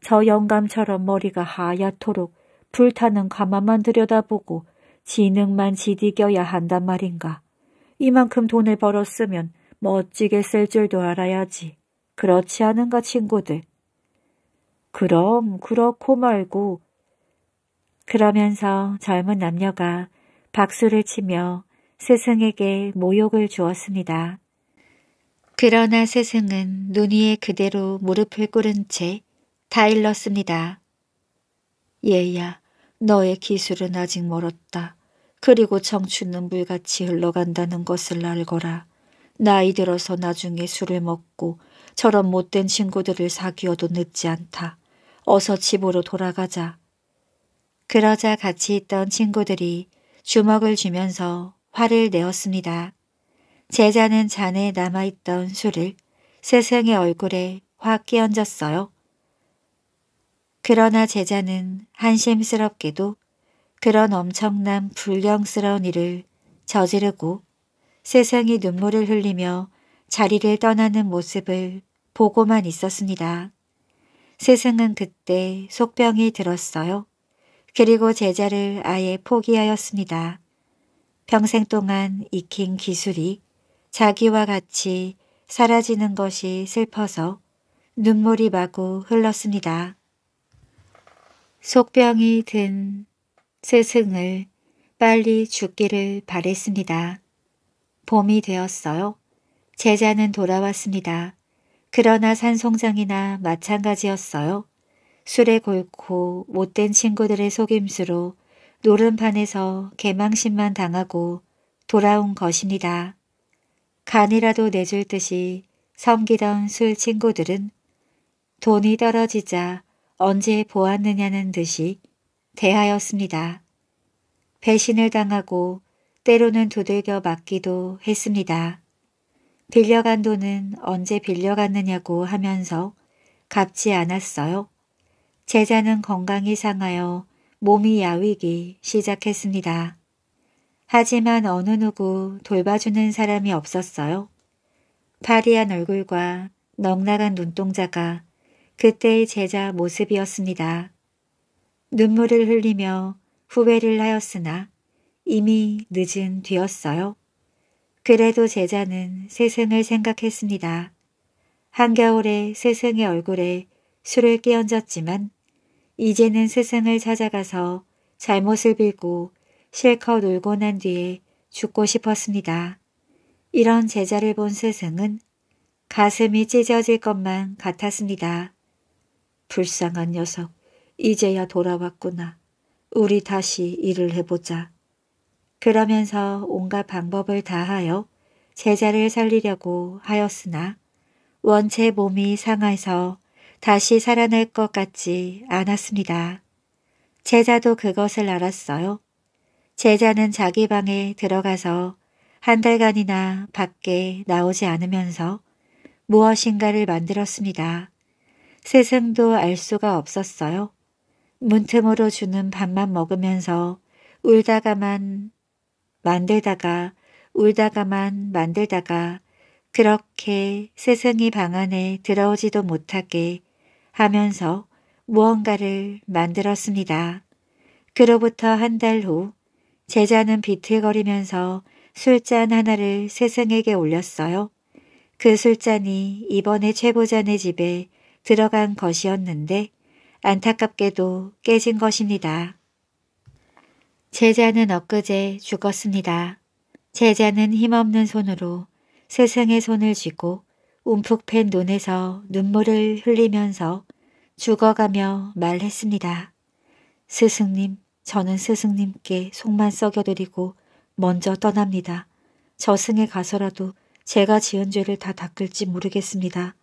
저 영감처럼 머리가 하얗도록 불타는 가마만 들여다보고 지능만 지디겨야 한단 말인가. 이만큼 돈을 벌었으면 멋지게 쓸 줄도 알아야지. 그렇지 않은가 친구들. 그럼 그렇고 말고. 그러면서 젊은 남녀가 박수를 치며 스승에게 모욕을 주었습니다. 그러나 스승은 눈위에 그대로 무릎을 꿇은 채 다일렀습니다. 얘야, 너의 기술은 아직 멀었다. 그리고 청춘은 물같이 흘러간다는 것을 알거라. 나이 들어서 나중에 술을 먹고 저런 못된 친구들을 사귀어도 늦지 않다. 어서 집으로 돌아가자. 그러자 같이 있던 친구들이 주먹을 쥐면서 화를 내었습니다. 제자는 잔에 남아있던 술을 세상의 얼굴에 확 끼얹었어요. 그러나 제자는 한심스럽게도 그런 엄청난 불경스러운 일을 저지르고 세상이 눈물을 흘리며 자리를 떠나는 모습을 보고만 있었습니다. 세상은 그때 속병이 들었어요. 그리고 제자를 아예 포기하였습니다. 평생 동안 익힌 기술이 자기와 같이 사라지는 것이 슬퍼서 눈물이 마구 흘렀습니다. 속병이 든 스승을 빨리 죽기를 바랬습니다. 봄이 되었어요. 제자는 돌아왔습니다. 그러나 산송장이나 마찬가지였어요. 술에 골고 못된 친구들의 속임수로 노름판에서 개망신만 당하고 돌아온 것입니다. 간이라도 내줄 듯이 섬기던 술 친구들은 돈이 떨어지자 언제 보았느냐는 듯이 대하였습니다. 배신을 당하고 때로는 두들겨 맞기도 했습니다. 빌려간 돈은 언제 빌려갔느냐고 하면서 갚지 않았어요. 제자는 건강이 상하여 몸이 야위기 시작했습니다. 하지만 어느 누구 돌봐주는 사람이 없었어요. 파리한 얼굴과 넉나간 눈동자가 그때의 제자 모습이었습니다. 눈물을 흘리며 후회를 하였으나 이미 늦은 뒤였어요. 그래도 제자는 스승을 생각했습니다. 한겨울에 스승의 얼굴에 술을 끼얹었지만 이제는 세상을 찾아가서 잘못을 빌고 실컷 울고난 뒤에 죽고 싶었습니다. 이런 제자를 본 스승은 가슴이 찢어질 것만 같았습니다. 불쌍한 녀석, 이제야 돌아왔구나. 우리 다시 일을 해보자. 그러면서 온갖 방법을 다하여 제자를 살리려고 하였으나 원체 몸이 상해서 다시 살아날 것 같지 않았습니다. 제자도 그것을 알았어요. 제자는 자기 방에 들어가서 한 달간이나 밖에 나오지 않으면서 무엇인가를 만들었습니다. 스승도 알 수가 없었어요. 문틈으로 주는 밥만 먹으면서 울다가만 만들다가 울다가만 만들다가 그렇게 스승이 방 안에 들어오지도 못하게 하면서 무언가를 만들었습니다. 그로부터 한 달 후 제자는 비틀거리면서 술잔 하나를 세상에게 올렸어요. 그 술잔이 이번에 최보자네 집에 들어간 것이었는데 안타깝게도 깨진 것입니다. 제자는 엊그제 죽었습니다. 제자는 힘없는 손으로 세상의 손을 쥐고 움푹 팬 눈에서 눈물을 흘리면서 죽어가며 말했습니다. 스승님, 저는 스승님께 속만 썩여드리고 먼저 떠납니다. 저승에 가서라도 제가 지은 죄를 다 닦을지 모르겠습니다.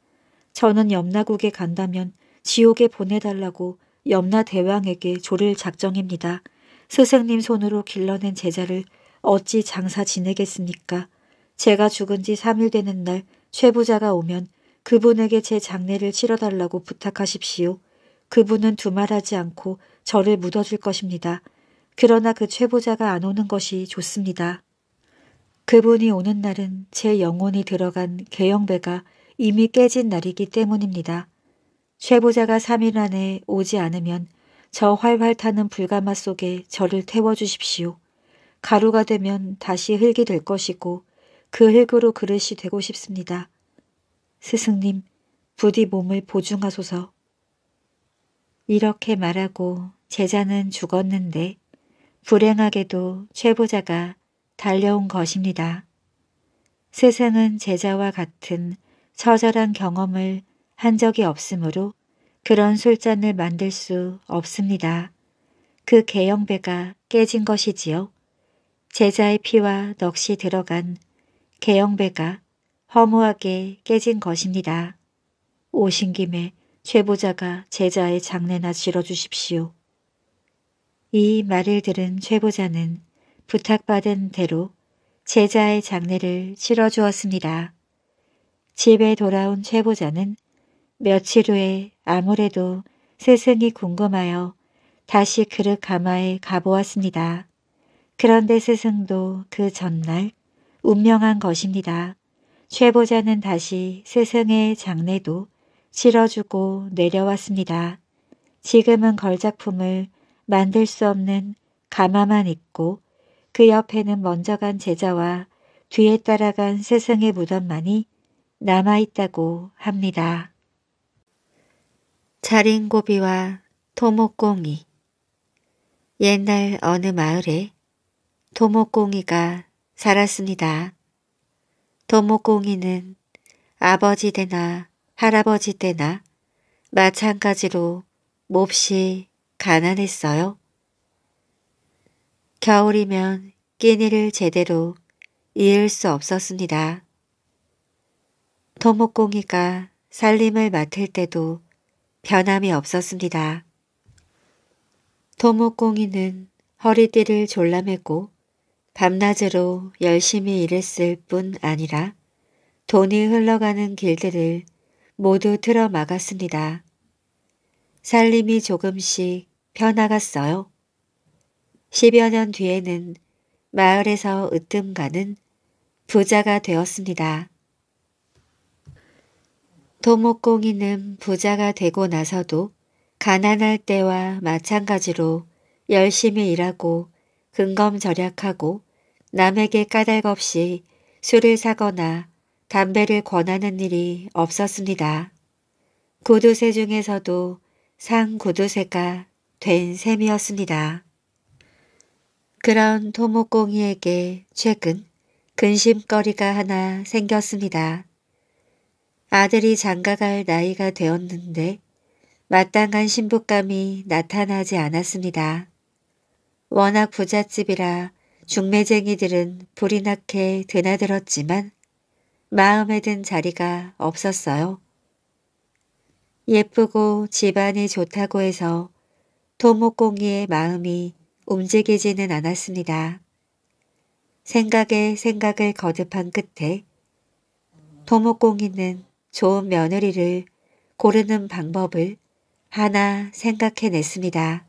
저는 염라국에 간다면 지옥에 보내달라고 염라 대왕에게 조를 작정입니다. 스승님 손으로 길러낸 제자를 어찌 장사 지내겠습니까? 제가 죽은 지 3일 되는 날최 부자가 오면 그분에게 제 장례를 치러달라고 부탁하십시오. 그분은 두말하지 않고 저를 묻어줄 것입니다. 그러나 그최부자가안 오는 것이 좋습니다. 그분이 오는 날은 제 영혼이 들어간 개영배가 이미 깨진 날이기 때문입니다. 최부자가 3일 안에 오지 않으면 저 활활 타는 불가마 속에 저를 태워주십시오. 가루가 되면 다시 흙이 될 것이고 그 흙으로 그릇이 되고 싶습니다. 스승님, 부디 몸을 보중하소서. 이렇게 말하고 제자는 죽었는데 불행하게도 최보자가 달려온 것입니다. 세상은 제자와 같은 처절한 경험을 한 적이 없으므로 그런 술잔을 만들 수 없습니다. 그 개영배가 깨진 것이지요. 제자의 피와 넋이 들어간 개영배가 허무하게 깨진 것입니다. 오신 김에 최보자가 제자의 장례나 지러주십시오. 이 말을 들은 최보자는 부탁받은 대로 제자의 장례를 치러주었습니다. 집에 돌아온 최보자는 며칠 후에 아무래도 스승이 궁금하여 다시 그릇 가마에 가보았습니다. 그런데 스승도 그 전날 운명한 것입니다. 최보자는 다시 스승의 장례도 치러주고 내려왔습니다. 지금은 걸작품을 만들 수 없는 가마만 있고 그 옆에는 먼저 간 제자와 뒤에 따라간 스승의 무덤만이 남아있다고 합니다. 자린고비와 도목공이 옛날 어느 마을에 도목공이가 자랐습니다. 도목공이는 아버지 때나 할아버지 때나 마찬가지로 몹시 가난했어요. 겨울이면 끼니를 제대로 이을 수 없었습니다. 도목공이가 살림을 맡을 때도 변함이 없었습니다. 도목공이는 허리띠를 졸라매고 밤낮으로 열심히 일했을 뿐 아니라 돈이 흘러가는 길들을 모두 틀어 막았습니다. 살림이 조금씩 펴나갔어요. 10여 년 뒤에는 마을에서 으뜸 가는 부자가 되었습니다. 도목공인은 부자가 되고 나서도 가난할 때와 마찬가지로 열심히 일하고 근검절약하고 남에게 까닭없이 술을 사거나 담배를 권하는 일이 없었습니다. 구두쇠 중에서도 상구두쇠가 된 셈이었습니다. 그런 토목공이에게 최근 근심거리가 하나 생겼습니다. 아들이 장가갈 나이가 되었는데 마땅한 신부감이 나타나지 않았습니다. 워낙 부잣집이라 중매쟁이들은 불이 나게 드나들었지만 마음에 든 자리가 없었어요. 예쁘고 집안이 좋다고 해서 도목공이의 마음이 움직이지는 않았습니다. 생각에 생각을 거듭한 끝에 도목공이는 좋은 며느리를 고르는 방법을 하나 생각해냈습니다.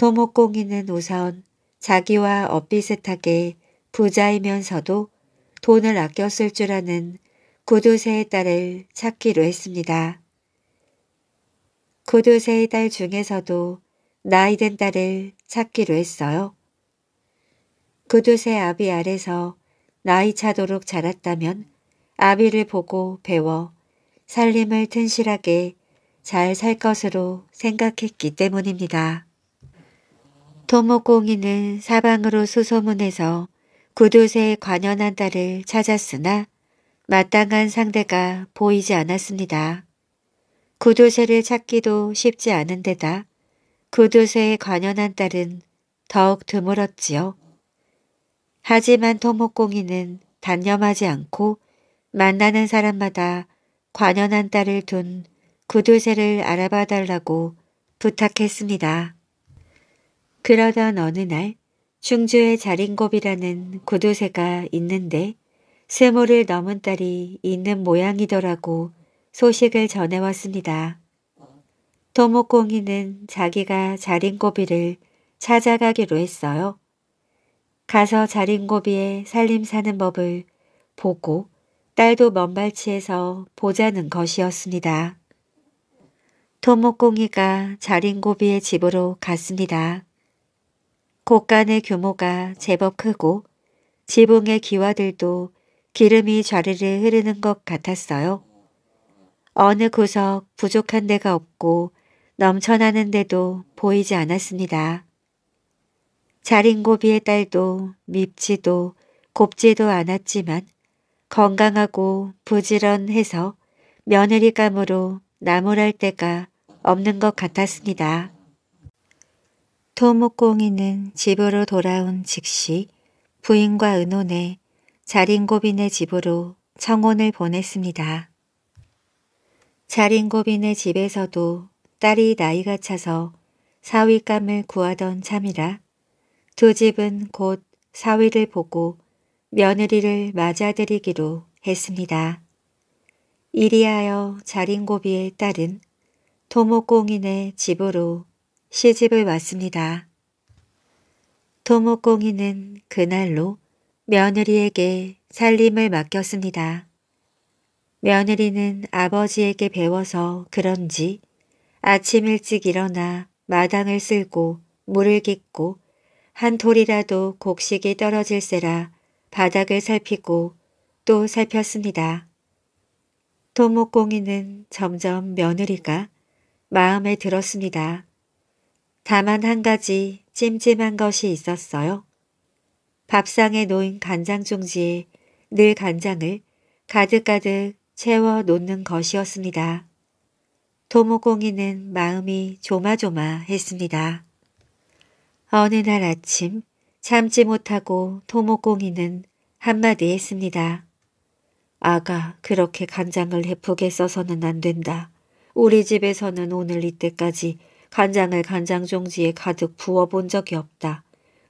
토목공인은 우선 자기와 엇비슷하게 부자이면서도 돈을 아꼈을줄 아는 구두쇠의 딸을 찾기로 했습니다. 구두쇠의 딸 중에서도 나이든 딸을 찾기로 했어요. 구두쇠 아비 아래서 나이 차도록 자랐다면 아비를 보고 배워 살림을 튼실하게 잘 살 것으로 생각했기 때문입니다. 토목공이는 사방으로 수소문해서 구두쇠에 관연한 딸을 찾았으나 마땅한 상대가 보이지 않았습니다. 구두쇠를 찾기도 쉽지 않은 데다 구두쇠에 관연한 딸은 더욱 드물었지요. 하지만 토목공이는 단념하지 않고 만나는 사람마다 관연한 딸을 둔 구두쇠를 알아봐 달라고 부탁했습니다. 그러던 어느 날 충주의 자린고비라는 구두쇠가 있는데 세모를 넘은 딸이 있는 모양이더라고 소식을 전해왔습니다. 도목공이는 자기가 자린고비를 찾아가기로 했어요. 가서 자린고비에 살림 사는 법을 보고 딸도 먼발치에서 보자는 것이었습니다. 도목공이가 자린고비의 집으로 갔습니다. 곳간의 규모가 제법 크고 지붕의 기와들도 기름이 좌르르 흐르는 것 같았어요. 어느 구석 부족한 데가 없고 넘쳐나는 데도 보이지 않았습니다. 자린고비의 딸도 밉지도 곱지도 않았지만 건강하고 부지런해서 며느리감으로 나무랄 데가 없는 것 같았습니다. 토목공이는 집으로 돌아온 즉시 부인과 은혼의 자린고빈의 집으로 청혼을 보냈습니다. 자린고빈의 집에서도 딸이 나이가 차서 사위감을 구하던 참이라 두 집은 곧 사위를 보고 며느리를 맞아들이기로 했습니다. 이리하여 자린고비의 딸은 토목공인의 집으로 시집을 왔습니다. 토목공이는 그날로 며느리에게 살림을 맡겼습니다. 며느리는 아버지에게 배워서 그런지 아침 일찍 일어나 마당을 쓸고 물을 깃고 한 톨이라도 곡식이 떨어질세라 바닥을 살피고 또 살폈습니다. 토목공이는 점점 며느리가 마음에 들었습니다. 다만 한 가지 찜찜한 것이 있었어요. 밥상에 놓인 간장 종지에 늘 간장을 가득가득 채워 놓는 것이었습니다. 도모공이는 마음이 조마조마했습니다. 어느 날 아침 참지 못하고 도모공이는 한마디 했습니다. 아가 그렇게 간장을 해프게 써서는 안 된다. 우리 집에서는 오늘 이때까지 간장을 간장 종지에 가득 부어 본 적이 없다.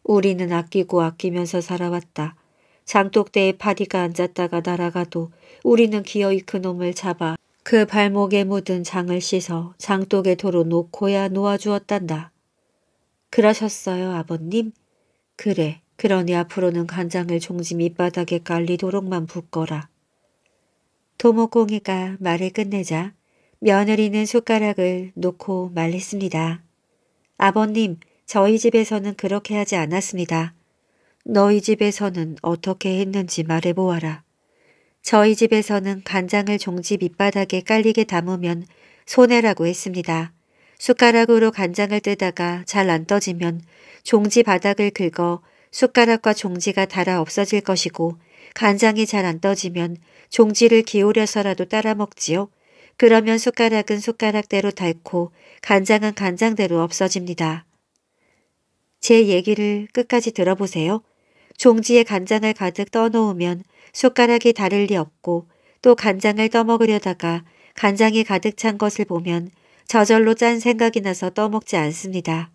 우리는 아끼고 아끼면서 살아왔다. 장독대에 파디가 앉았다가 날아가도 우리는 기어이 그놈을 잡아 그 발목에 묻은 장을 씻어 장독에 도로 놓고야 놓아주었단다. 그러셨어요, 아버님? 그래, 그러니 앞으로는 간장을 종지 밑바닥에 깔리도록만 붓거라. 도모공이가 말을 끝내자 며느리는 숟가락을 놓고 말했습니다. 아버님, 저희 집에서는 그렇게 하지 않았습니다. 너희 집에서는 어떻게 했는지 말해보아라. 저희 집에서는 간장을 종지 밑바닥에 깔리게 담으면 손해라고 했습니다. 숟가락으로 간장을 뜨다가 잘 안 떠지면 종지 바닥을 긁어 숟가락과 종지가 닳아 없어질 것이고 간장이 잘 안 떠지면 종지를 기울여서라도 따라 먹지요. 그러면 숟가락은 숟가락대로 닳고 간장은 간장대로 없어집니다. 제 얘기를 끝까지 들어보세요. 종지에 간장을 가득 떠놓으면 숟가락이 다를 리 없고 또 간장을 떠먹으려다가 간장이 가득 찬 것을 보면 저절로 짠 생각이 나서 떠먹지 않습니다.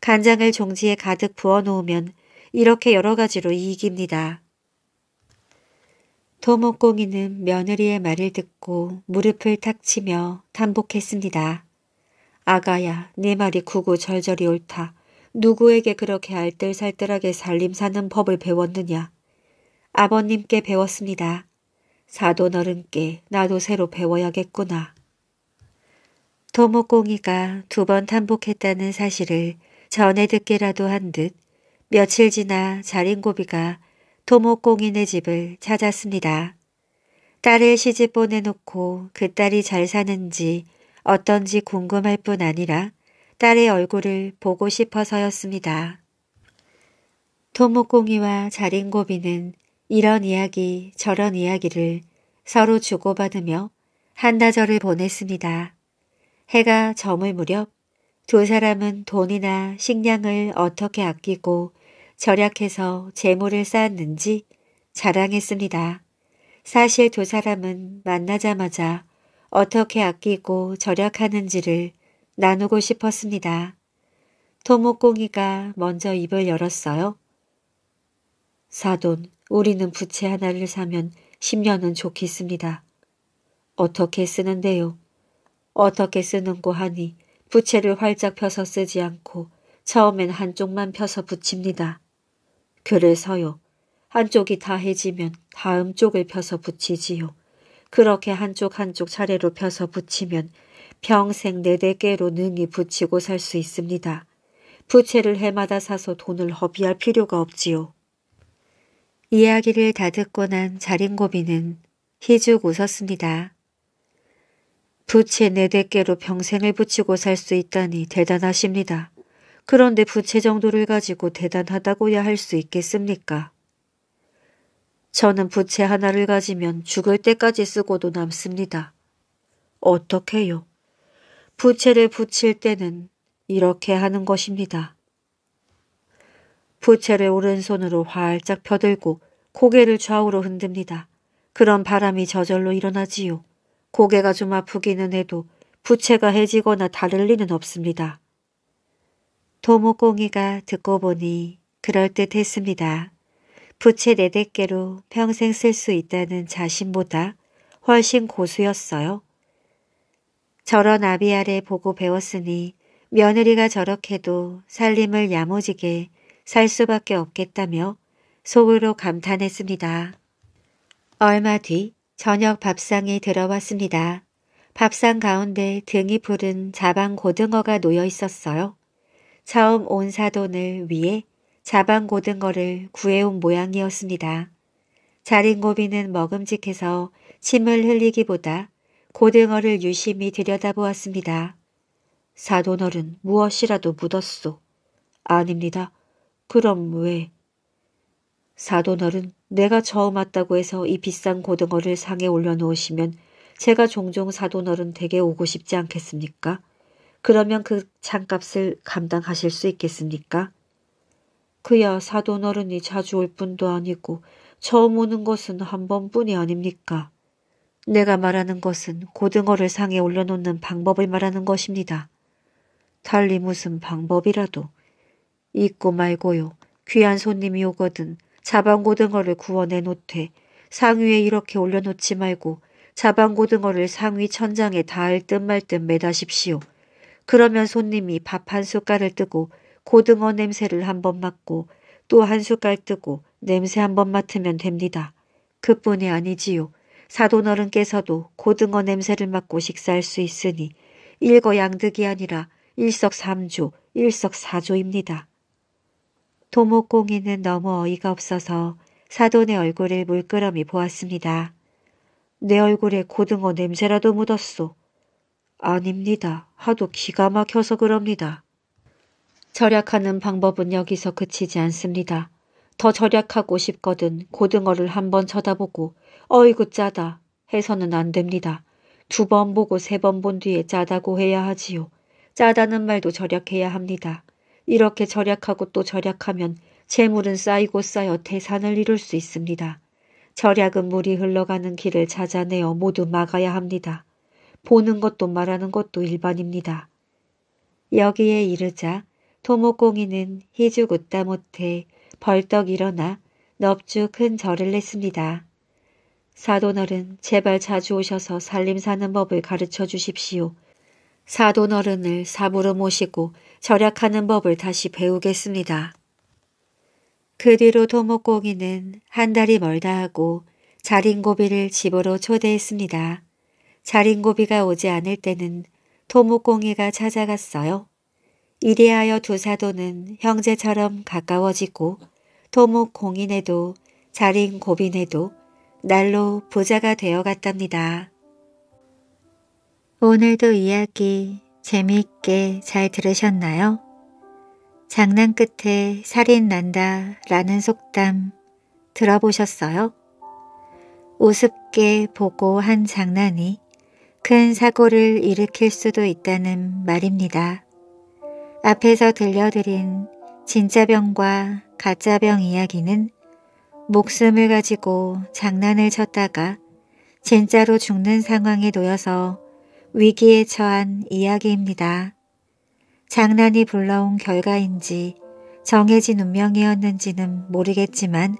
간장을 종지에 가득 부어놓으면 이렇게 여러 가지로 이익입니다. 토목공이는 며느리의 말을 듣고 무릎을 탁 치며 탄복했습니다. 아가야 네 말이 구구절절이 옳다. 누구에게 그렇게 알뜰살뜰하게 살림 사는 법을 배웠느냐. 아버님께 배웠습니다. 사도너른께 나도 새로 배워야겠구나. 토목공이가두 번 탄복했다는 사실을 전해 듣기라도 한 듯 며칠 지나 자린고비가 도목공인의 집을 찾았습니다. 딸을 시집 보내놓고 그 딸이 잘 사는지 어떤지 궁금할 뿐 아니라 딸의 얼굴을 보고 싶어서였습니다. 토목공이와 자린고비는 이런 이야기 저런 이야기를 서로 주고받으며 한나절을 보냈습니다. 해가 저물 무렵 두 사람은 돈이나 식량을 어떻게 아끼고 절약해서 재물을 쌓았는지 자랑했습니다. 사실 두 사람은 만나자마자 어떻게 아끼고 절약하는지를 나누고 싶었습니다. 토목공이가 먼저 입을 열었어요. 사돈, 우리는 부채 하나를 사면 10년은 좋겠습니다. 어떻게 쓰는데요? 어떻게 쓰는고 하니 부채를 활짝 펴서 쓰지 않고 처음엔 한쪽만 펴서 붙입니다. 그래 서요. 한쪽이 다해지면 다음 쪽을 펴서 붙이지요. 그렇게 한쪽 한쪽 차례로 펴서 붙이면 평생 네대 개로 능히 붙이고 살 수 있습니다. 부채를 해마다 사서 돈을 허비할 필요가 없지요. 이야기를 다 듣고 난 자린고비는 희죽 웃었습니다. 부채 네대 개로 평생을 붙이고 살 수 있다니 대단하십니다. 그런데 부채 정도를 가지고 대단하다고야 할 수 있겠습니까? 저는 부채 하나를 가지면 죽을 때까지 쓰고도 남습니다. 어떻게요? 부채를 붙일 때는 이렇게 하는 것입니다. 부채를 오른손으로 활짝 펴들고 고개를 좌우로 흔듭니다. 그런 바람이 저절로 일어나지요. 고개가 좀 아프기는 해도 부채가 해지거나 다를 리는 없습니다. 도모꽁이가 듣고 보니 그럴듯했습니다. 부채 네댓 개로 평생 쓸 수 있다는 자신보다 훨씬 고수였어요. 저런 아비 아래 보고 배웠으니 며느리가 저렇게도 살림을 야무지게 살 수밖에 없겠다며 속으로 감탄했습니다. 얼마 뒤 저녁 밥상이 들어왔습니다. 밥상 가운데 등이 푸른 자방 고등어가 놓여 있었어요. 처음 온 사돈을 위해 자방고등어를 구해온 모양이었습니다. 자린 고비는 먹음직해서 침을 흘리기보다 고등어를 유심히 들여다보았습니다. 사돈어른 무엇이라도 묻었소. 아닙니다. 그럼 왜? 사돈어른 내가 처음왔다고 해서 이 비싼 고등어를 상에 올려놓으시면 제가 종종 사돈어른 댁에 오고 싶지 않겠습니까? 그러면 그 잔값을 감당하실 수 있겠습니까? 그야 사돈 어른이 자주 올 뿐도 아니고 처음 오는 것은 한 번뿐이 아닙니까? 내가 말하는 것은 고등어를 상에 올려놓는 방법을 말하는 것입니다. 달리 무슨 방법이라도 잊고 말고요. 귀한 손님이 오거든 자방고등어를 구워내 놓되 상위에 이렇게 올려놓지 말고 자방고등어를 상위 천장에 닿을 듯 말 듯 매다십시오. 그러면 손님이 밥 한 숟갈을 뜨고 고등어 냄새를 한 번 맡고 또 한 숟갈 뜨고 냄새 한 번 맡으면 됩니다. 그뿐이 아니지요. 사돈어른께서도 고등어 냄새를 맡고 식사할 수 있으니 일거양득이 아니라 일석삼조, 일석사조입니다. 도목공이는 너무 어이가 없어서 사돈의 얼굴을 물끄러미 보았습니다. 내 얼굴에 고등어 냄새라도 묻었소. 아닙니다. 하도 기가 막혀서 그럽니다. 절약하는 방법은 여기서 그치지 않습니다. 더 절약하고 싶거든 고등어를 한번 쳐다보고 어이구 짜다 해서는 안 됩니다. 두 번 보고 세 번 본 뒤에 짜다고 해야 하지요. 짜다는 말도 절약해야 합니다. 이렇게 절약하고 또 절약하면 재물은 쌓이고 쌓여 대산을 이룰 수 있습니다. 절약은 물이 흘러가는 길을 찾아내어 모두 막아야 합니다. 보는 것도 말하는 것도 일반입니다. 여기에 이르자 토목공이는 희죽 웃다 못해 벌떡 일어나 넙죽 큰 절을 냈습니다. 사돈어른 제발 자주 오셔서 살림 사는 법을 가르쳐 주십시오. 사돈어른을 사부로 모시고 절약하는 법을 다시 배우겠습니다. 그 뒤로 도목공이는 한 달이 멀다 하고 자린고비를 집으로 초대했습니다. 자린고비가 오지 않을 때는 토목공이가 찾아갔어요. 이리하여 두 사도는 형제처럼 가까워지고 토목공인에도 자린고비에도 날로 부자가 되어갔답니다. 오늘도 이야기 재미있게 잘 들으셨나요? 장난 끝에 살인 난다 라는 속담 들어보셨어요? 우습게 보고 한 장난이 큰 사고를 일으킬 수도 있다는 말입니다. 앞에서 들려드린 진짜병과 가짜병 이야기는 목숨을 가지고 장난을 쳤다가 진짜로 죽는 상황에 놓여서 위기에 처한 이야기입니다. 장난이 불러온 결과인지 정해진 운명이었는지는 모르겠지만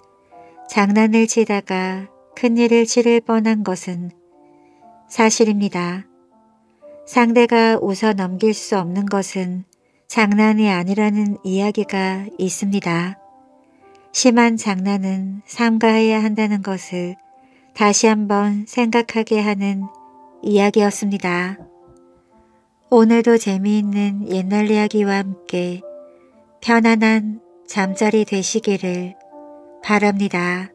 장난을 치다가 큰일을 치를 뻔한 것은 사실입니다. 상대가 웃어 넘길 수 없는 것은 장난이 아니라는 이야기가 있습니다. 심한 장난은 삼가해야 한다는 것을 다시 한번 생각하게 하는 이야기였습니다. 오늘도 재미있는 옛날 이야기와 함께 편안한 잠자리 되시기를 바랍니다.